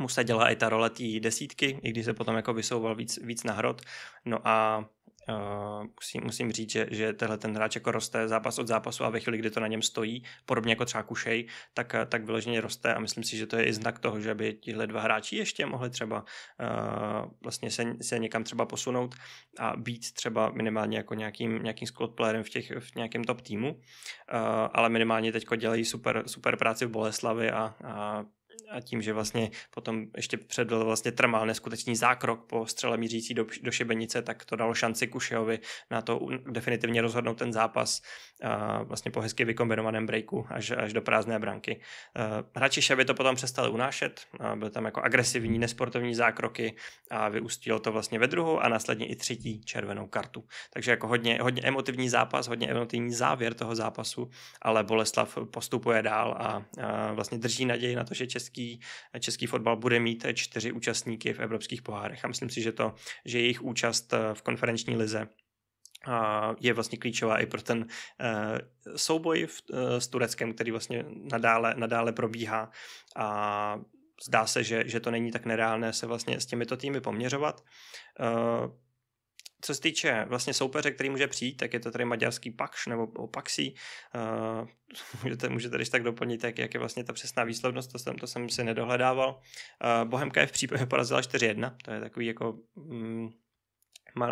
mu se dělá i ta role té desítky, i když se potom jako vysouval víc, víc na hrot. No a uh, musím, musím říct, že, že tenhle ten hráč jako roste zápas od zápasu a ve chvíli, kdy to na něm stojí, podobně jako třeba Kušej, tak, eh, tak vyloženě roste a myslím si, že to je i znak toho, že by tihle dva hráči ještě mohli třeba uh, vlastně se, se někam třeba posunout a být třeba minimálně jako nějakým, nějakým squad playerem v, těch, v nějakém top týmu, uh, ale minimálně teď dělají super, super práci v Boleslavi a, a a tím, že vlastně potom ještě předvedl vlastně Trmal neskutečný zákrok po střele mířící do, do Šibenice, tak to dalo šanci Kušejovi na to definitivně rozhodnout ten zápas a vlastně po hezky vykombinovaném breaku až, až do prázdné branky. hráči by to potom přestali unášet, byly tam jako agresivní, nesportovní zákroky a vyústilo to vlastně ve druhou a následně i třetí červenou kartu. Takže jako hodně, hodně emotivní zápas, hodně emotivní závěr toho zápasu, ale Boleslav postupuje dál a, a vlastně drží naději na to, že český český, český fotbal bude mít čtyři účastníky v evropských pohárech a myslím si, že to, že jejich účast eh, v konferenční lize eh, je vlastně klíčová i pro ten eh, souboj v, s Tureckem, který vlastně nadále, nadále probíhá a zdá se, že, že to není tak nereálné se vlastně s těmito týmy poměřovat. Co se týče vlastně soupeře, který může přijít, tak je to tady maďarský Pakš nebo Paxi. Uh, eh, můžete, můžete když tak doplnit, jak, jak je vlastně ta přesná výslednost, to jsem, to jsem si nedohledával. Uh, Bohemka je v případě porazila 4-1, to je takový jako... Mm,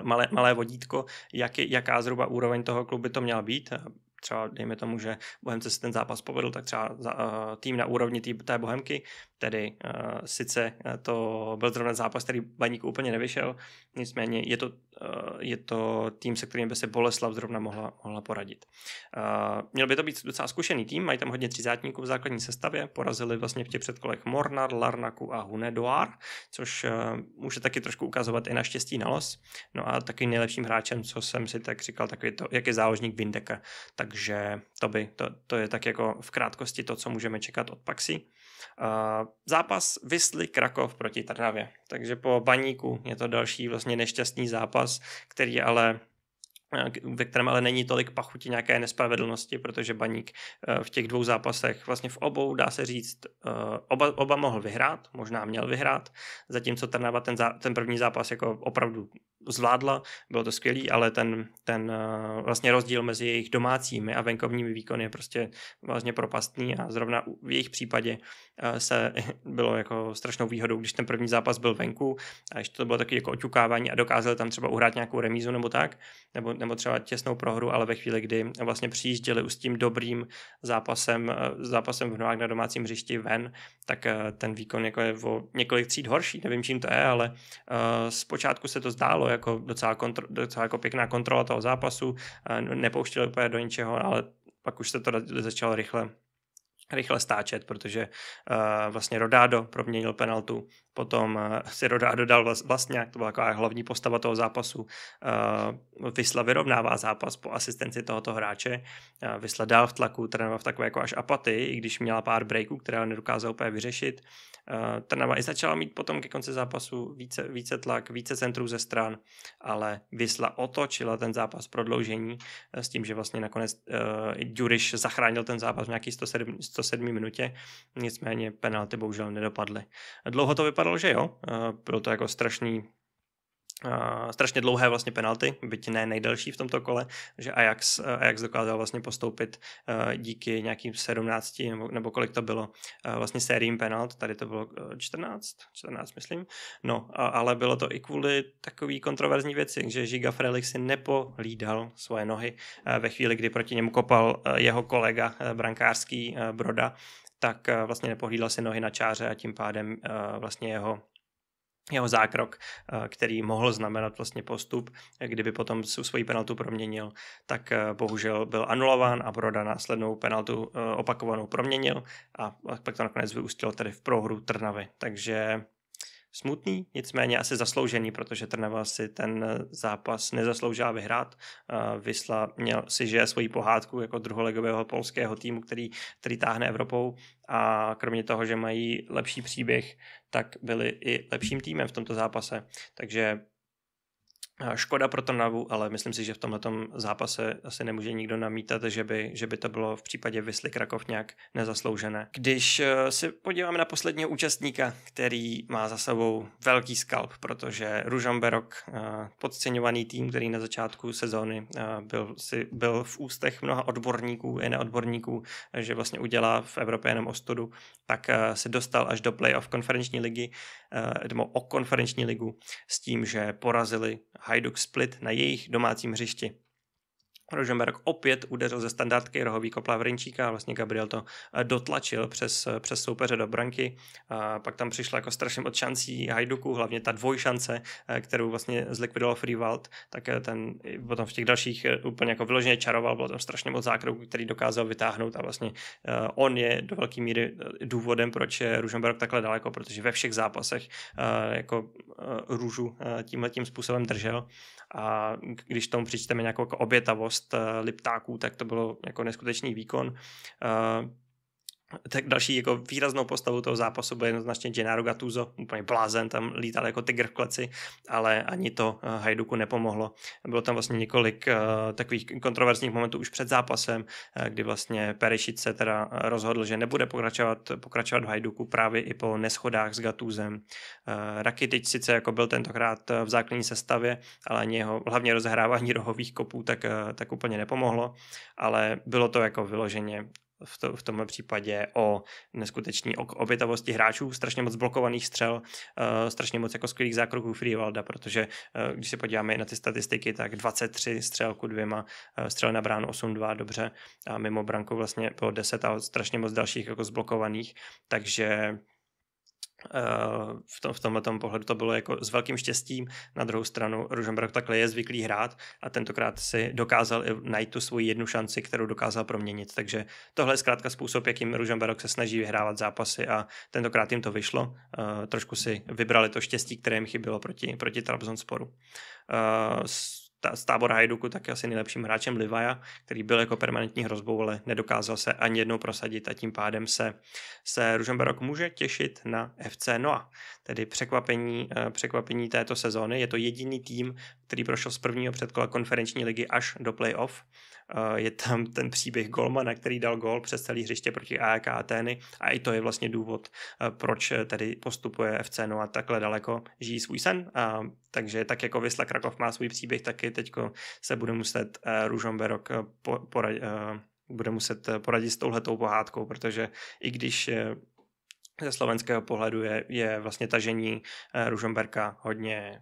malé, malé vodítko, jak, jaká zhruba úroveň toho klubu by to měla být. Eh, třeba dejme tomu, že Bohemce si ten zápas povedl, tak třeba za, uh, tým na úrovni tý, té Bohemky, tedy uh, sice eh, to byl zrovna zápas, který baník úplně nevyšel, nicméně je to, uh, je to tým, se kterým by se Boleslav zrovna mohla, mohla poradit. Uh, měl by to být docela zkušený tým, mají tam hodně třicátníků v základní sestavě, porazili vlastně v těch předkolech Mornar, Larnaku a Hunedoar, což uh, může taky trošku ukazovat i na štěstí na los. No a taky nejlepším hráčem, co jsem si tak říkal, tak je to, jak je záložník Vindeka. Tak takže to, by, to, to je tak jako v krátkosti to, co můžeme čekat od Paxi. Uh, zápas Vysly Krakov proti Trnavě. Takže po baníku je to další vlastně nešťastný zápas, který ale ve kterém ale není tolik pachutí nějaké nespravedlnosti, protože Baník eh, v těch dvou zápasech, vlastně v obou, dá se říct, eh, oba, oba mohl vyhrát, možná měl vyhrát, zatímco Trnava ten, zá, ten první zápas jako opravdu zvládla, bylo to skvělý, ale ten, ten eh, vlastně rozdíl mezi jejich domácími a venkovními výkony je prostě vlastně propastný a zrovna v jejich případě se bylo jako strašnou výhodou, když ten první zápas byl venku a ještě to bylo taky jako oťukávání a dokázali tam třeba uhrát nějakou remízu nebo tak, nebo nebo třeba těsnou prohru, ale ve chvíli, kdy vlastně přijížděli už s tím dobrým zápasem, eh, zápasem v nohách na domácím hřišti ven, tak eh, ten výkon jako je o několik tříd horší, nevím čím to je, ale eh, zpočátku se to zdálo jako docela, kontro, docela jako pěkná kontrola toho zápasu, nepouštěli úplně do ničeho, ale pak už se to začalo rychle rychle stáčet, protože uh, vlastně Rodádo proměnil penaltu, potom uh, si Rodádo dal vlastně, to byla taková hlavní postava toho zápasu, uh, eh, Vysla vyrovnává zápas po asistenci tohoto hráče, uh, Vysla dál v tlaku, Trnava v takové jako až apaty, i když měla pár breaků, které nedokázal úplně vyřešit, uh, Trnava i začala mít potom ke konci zápasu více, více tlak, více centrů ze stran, ale Vysla otočila ten zápas prodloužení uh, s tím, že vlastně nakonec uh, zachránil ten zápas v nějakých 107, 107. minutě, nicméně penalty bohužel nedopadly. Dlouho to vypadalo, že jo, eh, bylo to jako strašný Uh, strašně dlouhé vlastně penalty, byť ne nejdelší v tomto kole, že Ajax, Ajax dokázal vlastně postoupit uh, díky nějakým 17 nebo, nebo kolik to bylo uh, vlastně sériím penalt, tady to bylo 14, e, 14 myslím, no a, ale bylo to i kvůli takový kontroverzní věci, že Žiga Frelich si nepohlídal svoje nohy ve chvíli, kdy proti němu kopal jeho kolega brankářský Broda, tak vlastně nepohlídal si nohy na čáře a tím pádem vlastně jeho jeho zákrok, eh, který mohl znamenat vlastně postup, kdyby potom svoji penaltu proměnil, tak eh, bohužel byl anulován a Broda následnou penaltu eh, opakovanou proměnil a pak to nakonec vyústilo tedy v prohru Trnavy. Takže smutný, nicméně asi zasloužený, protože Trnava si ten zápas nezasloužila vyhrát. Vysla měl si že svoji pohádku jako druholegového polského týmu, který, který táhne Evropou a kromě toho, že mají lepší příběh, tak byli i lepším týmem v tomto zápase. Takže Škoda pro Trnavu, ale myslím si, že v tomhle zápase asi nemůže nikdo namítat, že by, že by to bylo v případě Vysly Krakov nějak nezasloužené. Když eh, se podíváme na posledního účastníka, který má za sebou velký skalp, protože Ružomberok, eh, podceňovaný tým, který na začátku sezóny eh, byl, si, byl v ústech mnoha odborníků i neodborníků, že vlastně udělá v Evropě jenom ostudu, tak se dostal až do playoff konferenční ligy, nebo o konferenční ligu s tím, že porazili Hajduk Split na jejich domácím hřišti. Rožemberg opět udeřil ze standardky rohový kopla Vrinčíka a vlastně Gabriel to eh, dotlačil přes, eh, přes soupeře do branky. A pak tam přišla jako strašně od šancí Hajduku, hlavně ta dvojšance, eh, kterou vlastně zlikvidoval Freewald, tak ten potom v těch dalších úplně jako vyloženě čaroval, bylo tam strašně moc zákroků, který dokázal vytáhnout a vlastně on je do velké míry důvodem, proč je Ružomberok takhle daleko, protože ve všech zápasech jako růžu tímhle tím způsobem držel a když tomu přičteme nějakou jako obětavost eh, liptáků, tak to bylo jako neskutečný výkon. Eh, tak další jako výraznou postavou toho zápasu byl jednoznačně Gennaro Gattuso, úplně blázen, tam lítal jako tygr v kleci, ale ani to eh, Hajduku nepomohlo. Bylo tam vlastně několik uh, takových kontroverzních momentů už před zápasem, uh, kdy vlastně Perišic se teda rozhodl, že nebude pokračovat, pokračovat v Hajduku právě i po neschodách s Gatuzem. Uh, Rakitic sice jako byl tentokrát v základní sestavě, ale ani jeho hlavně rozhrávání rohových kopů tak, tak úplně nepomohlo, ale bylo to jako vyloženě v, to, v tomhle případě o neskutečný obětavosti hráčů, strašně moc blokovaných střel, uh, strašně moc jako skvělých zákroků Freevalda, protože uh, když se podíváme na ty statistiky, tak 23 střel ku dvěma, uh, střel na bránu 8-2, dobře, a mimo branku vlastně bylo 10 a strašně moc dalších jako zblokovaných, takže Eh, v, tom, v tomhle tom pohledu to bylo jako s velkým štěstím. Na druhou stranu Ružomberok takhle je zvyklý hrát a tentokrát si dokázal i najít tu svoji jednu šanci, kterou dokázal proměnit. Takže tohle je zkrátka způsob, jakým Ružomberok se snaží vyhrávat zápasy a tentokrát jim to vyšlo. Eh, trošku si vybrali to štěstí, které jim chybělo proti, proti Trabzonsporu. Eh, Sporu z tábora Hajduku taky asi nejlepším hráčem Livaja, který byl jako permanentní hrozbou, ale nedokázal se ani jednou prosadit a tím pádem se, se Ružomberok může těšit na FC Noa. Tedy překvapení, eh, překvapení této sezóny. Je to jediný tým, který prošel z prvního předkola konferenční ligy až do playoff. Eh, je tam ten příběh Golmana, který dal gol přes celý hřiště proti AEK Atény a i to je vlastně důvod, eh, proč eh, tedy postupuje FC no a takhle daleko, žijí svůj sen a takže tak jako Vysla Krakov má svůj příběh, taky teď se bude muset Ružomberok poradit, bude muset poradit s touhletou pohádkou, protože i když ze slovenského pohledu je, je vlastně tažení eh, Ružomberka hodně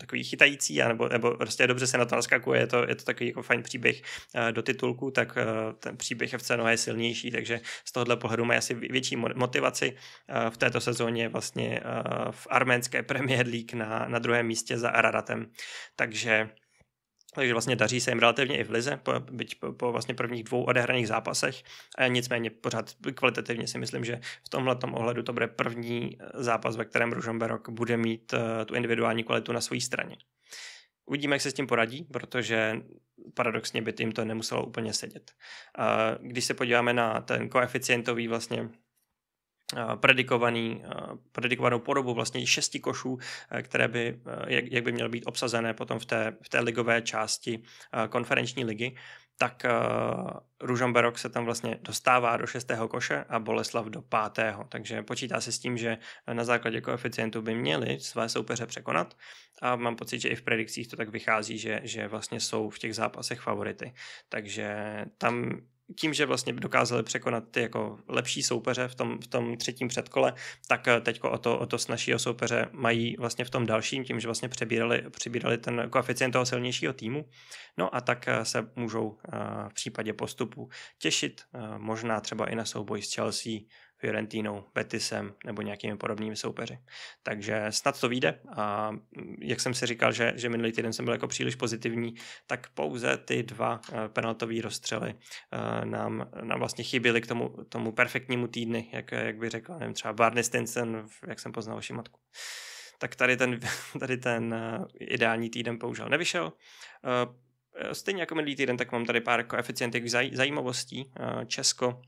takový chytající, anebo, nebo prostě dobře se na to naskakuje, je to, je to takový jako fajn příběh eh, do titulku, tak eh, ten příběh FC Noha je silnější, takže z tohohle pohledu mají asi větší motivaci. V této sezóně vlastně v arménské Premier League na, na druhém místě za Araratem. Takže takže vlastně daří se jim relativně i v lize, po, byť po, po vlastně prvních dvou odehraných zápasech, a nicméně pořád kvalitativně si myslím, že v tomhle ohledu to bude první eh, zápas, ve kterém Ružomberok bude mít uh, tu individuální kvalitu na své straně. Uvidíme, jak se s tím poradí, protože paradoxně by tím to nemuselo úplně sedět. Uh, když se podíváme na ten koeficientový vlastně Eh, predikovaný, eh, predikovanou podobu vlastně šesti košů, eh, které by, jak, jak by měly být obsazené potom v té, v té ligové části konferenční ligy, tak uh, Ružomberok se tam vlastně dostává do šestého koše a Boleslav do pátého. Takže počítá se s tím, že na základě koeficientu by měli své soupeře překonat a mám pocit, že i v predikcích to tak vychází, že, že vlastně jsou v těch zápasech favority. Takže tam tím, že vlastně dokázali překonat ty jako lepší soupeře v tom, v tom třetím předkole, tak eh, teď o to, o to snažšího soupeře mají vlastně v tom dalším, tím, že vlastně přebírali, přebírali ten koeficient toho silnějšího týmu. No a tak eh, se můžou eh, v případě postupu těšit možná třeba i na souboj s Chelsea Fiorentinou, Betisem nebo nějakými podobnými soupeři. Takže snad to vyjde a mm, jak jsem si říkal, že, že minulý týden jsem byl jako příliš pozitivní, tak pouze ty dva eh, penaltové rozstřely eh, nám, nám vlastně chyběly k tomu, tomu perfektnímu týdny, jak, jak by řekl, nevím, třeba Barney Stinson, jak jsem poznal matku. tak tady ten, tady ten eh, ideální týden použil, nevyšel. Stejně jako minulý týden, tak mám tady pár koeficientek jako eficientek zajímavostí. Česko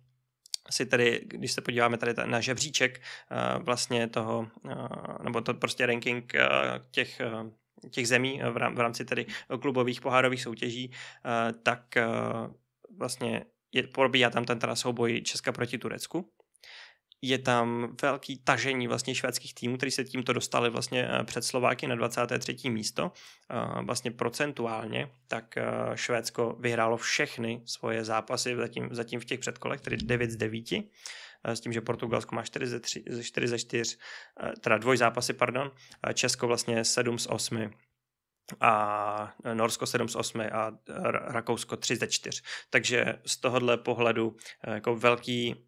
si tady, když se podíváme tady na žebříček eh, vlastně toho, eh, nebo to prostě ranking eh, těch těch zemí v rámci tedy klubových pohárových soutěží, tak vlastně je, probíhá tam ten teda souboj Česka proti Turecku, je tam velký tažení vlastně švédských týmů, kteří se tímto dostali vlastně eh, před Slováky na 23. místo. Eh, vlastně procentuálně, tak eh, Švédsko vyhrálo všechny svoje zápasy zatím, zatím v těch předkolech, tedy 9 z 9 s tím, že Portugalsko má 4 ze, 3, 4 ze 4, teda dvoj zápasy, pardon, Česko vlastně 7 z 8 a Norsko 7 z 8 a Rakousko 3 ze 4. Takže z tohohle pohledu jako velký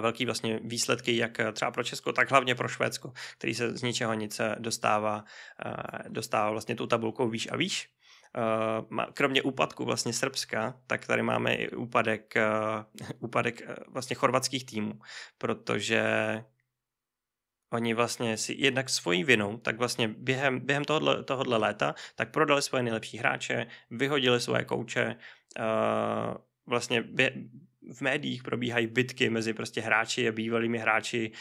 velký vlastně výsledky, jak eh, třeba pro Česko, tak hlavně pro Švédsko, který se z ničeho nic eh, dostává, eh, dostává vlastně tu tabulkou výš a výš. Kromě úpadku vlastně Srbska, tak tady máme i úpadek, úpadek vlastně chorvatských týmů, protože Oni vlastně si jednak svojí vinou, tak vlastně během, během tohodle, tohodle léta, tak prodali svoje nejlepší hráče, vyhodili svoje kouče, uh, vlastně v médiích probíhají bitky mezi prostě hráči a bývalými hráči,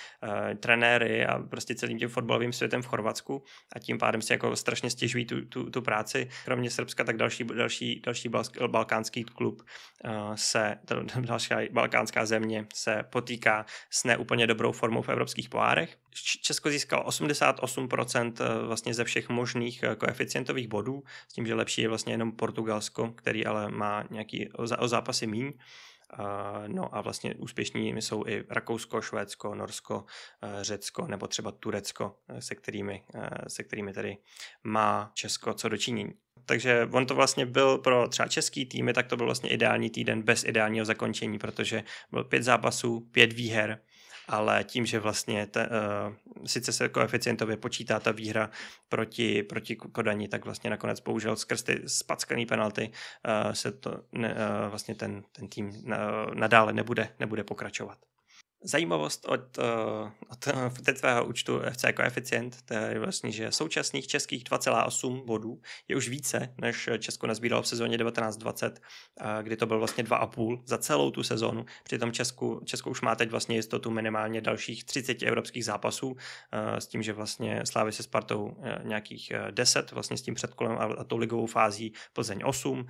e, trenéry a prostě celým tím fotbalovým světem v Chorvatsku a tím pádem si jako strašně stěžují tu, tu, tu práci. Kromě Srbska, tak další, další, další balkánský klub e, se, další balkánská země se potýká s neúplně dobrou formou v evropských pohárech. Česko získalo 88% eh, vlastně ze všech možných koeficientových bodů, s tím, že lepší je vlastně jenom Portugalsko, který ale má nějaký o, zápasy míň. No a vlastně úspěšní jsou i Rakousko, Švédsko, Norsko, e, Řecko nebo třeba Turecko, e, se kterými, e, se kterými tady má Česko co dočinění. Takže on to vlastně byl pro třeba český týmy, tak to byl vlastně ideální týden bez ideálního zakončení, protože byl pět zápasů, pět výher, ale tím, že vlastně te, uh, sice se koeficientově počítá ta výhra proti, proti Kodani, tak vlastně nakonec bohužel skrz ty spackaný penalty uh, se to ne, uh, vlastně ten, ten tým na, nadále nebude, nebude pokračovat. Zajímavost od, eh, od, eh, od tvého účtu FC koeficient, to je vlastně, že současných českých 2,8 bodů je už více, než Česko nazbíralo v sezóně 19-20, kdy to byl vlastně 2,5 za celou tu sezónu. Přitom Česku, Česko už má teď vlastně jistotu minimálně dalších 30 evropských zápasů, eh, s tím, že vlastně Slávy se Spartou nějakých 10, vlastně s tím předkolem a, a tou ligovou fází Plzeň 8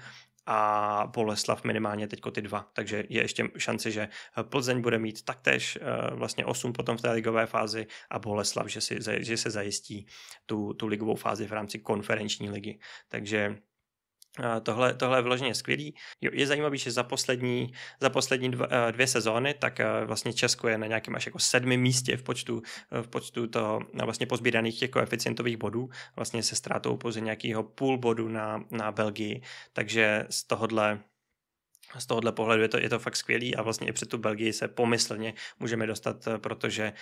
a Boleslav minimálně teďko ty dva. Takže je ještě šance, že eh, Plzeň bude mít taktéž eh, vlastně 8 potom v té ligové fázi a Boleslav, že, si, že se zajistí tu, tu ligovou fázi v rámci konferenční ligy. Takže Tohle, tohle je vyloženě skvělý. Jo, je zajímavý, že za poslední, za poslední dva, eh, dvě sezóny, tak eh, vlastně Česko je na nějakém až jako sedmém místě v počtu, eh, v počtu to vlastně pozbíraných těch koeficientových bodů, vlastně se ztrátou pouze nějakého půl bodu na, na Belgii, takže z tohohle z tohohle pohledu je to, je to fakt skvělý a vlastně i před tu Belgii se pomyslně můžeme dostat, protože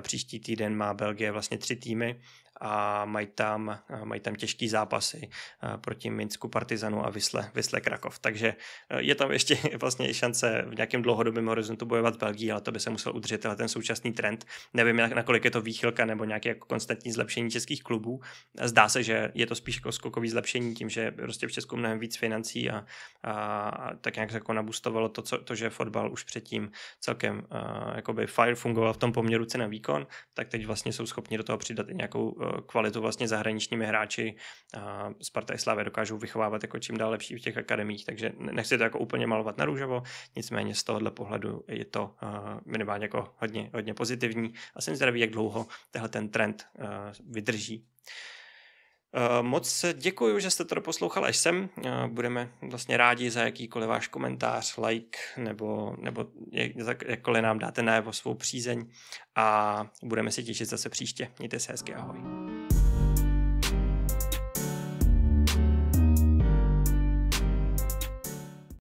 příští týden má Belgie vlastně tři týmy a mají tam, mají tam těžký zápasy e, proti Minsku Partizanu a Vysle, Vysle Krakov. Takže e, je tam ještě vlastně i šance v nějakém dlouhodobém horizontu bojovat Belgii, ale to by se musel udržet ten současný trend. Nevím, nakolik je to výchylka nebo nějaké jako konstantní zlepšení českých klubů. Zdá se, že je to spíš jako skokový zlepšení tím, že prostě v Česku mnohem víc financí a, a, a tak nějak jako nabustovalo to, co, to, že fotbal už předtím celkem uh, jakoby fire fungoval v tom poměru cena výkon, tak teď vlastně jsou schopni do toho přidat i nějakou Eh, kvalitu vlastně zahraničními hráči Sparta i Slavě dokážou vychovávat jako čím dál lepší v těch akademích, takže nechci to jako úplně malovat na růžovo, nicméně z tohohle pohledu je to eh, minimálně jako hodně, hodně pozitivní a jsem zdravý, jak dlouho tenhle ten trend eh, vydrží. Eh, moc děkuji, že jste to doposlouchali až sem. Eh, budeme vlastně rádi za jakýkoliv váš komentář, like nebo, nebo jakkoliv nám dáte najevo svou přízeň a budeme se těšit zase příště. Mějte se hezky, ahoj.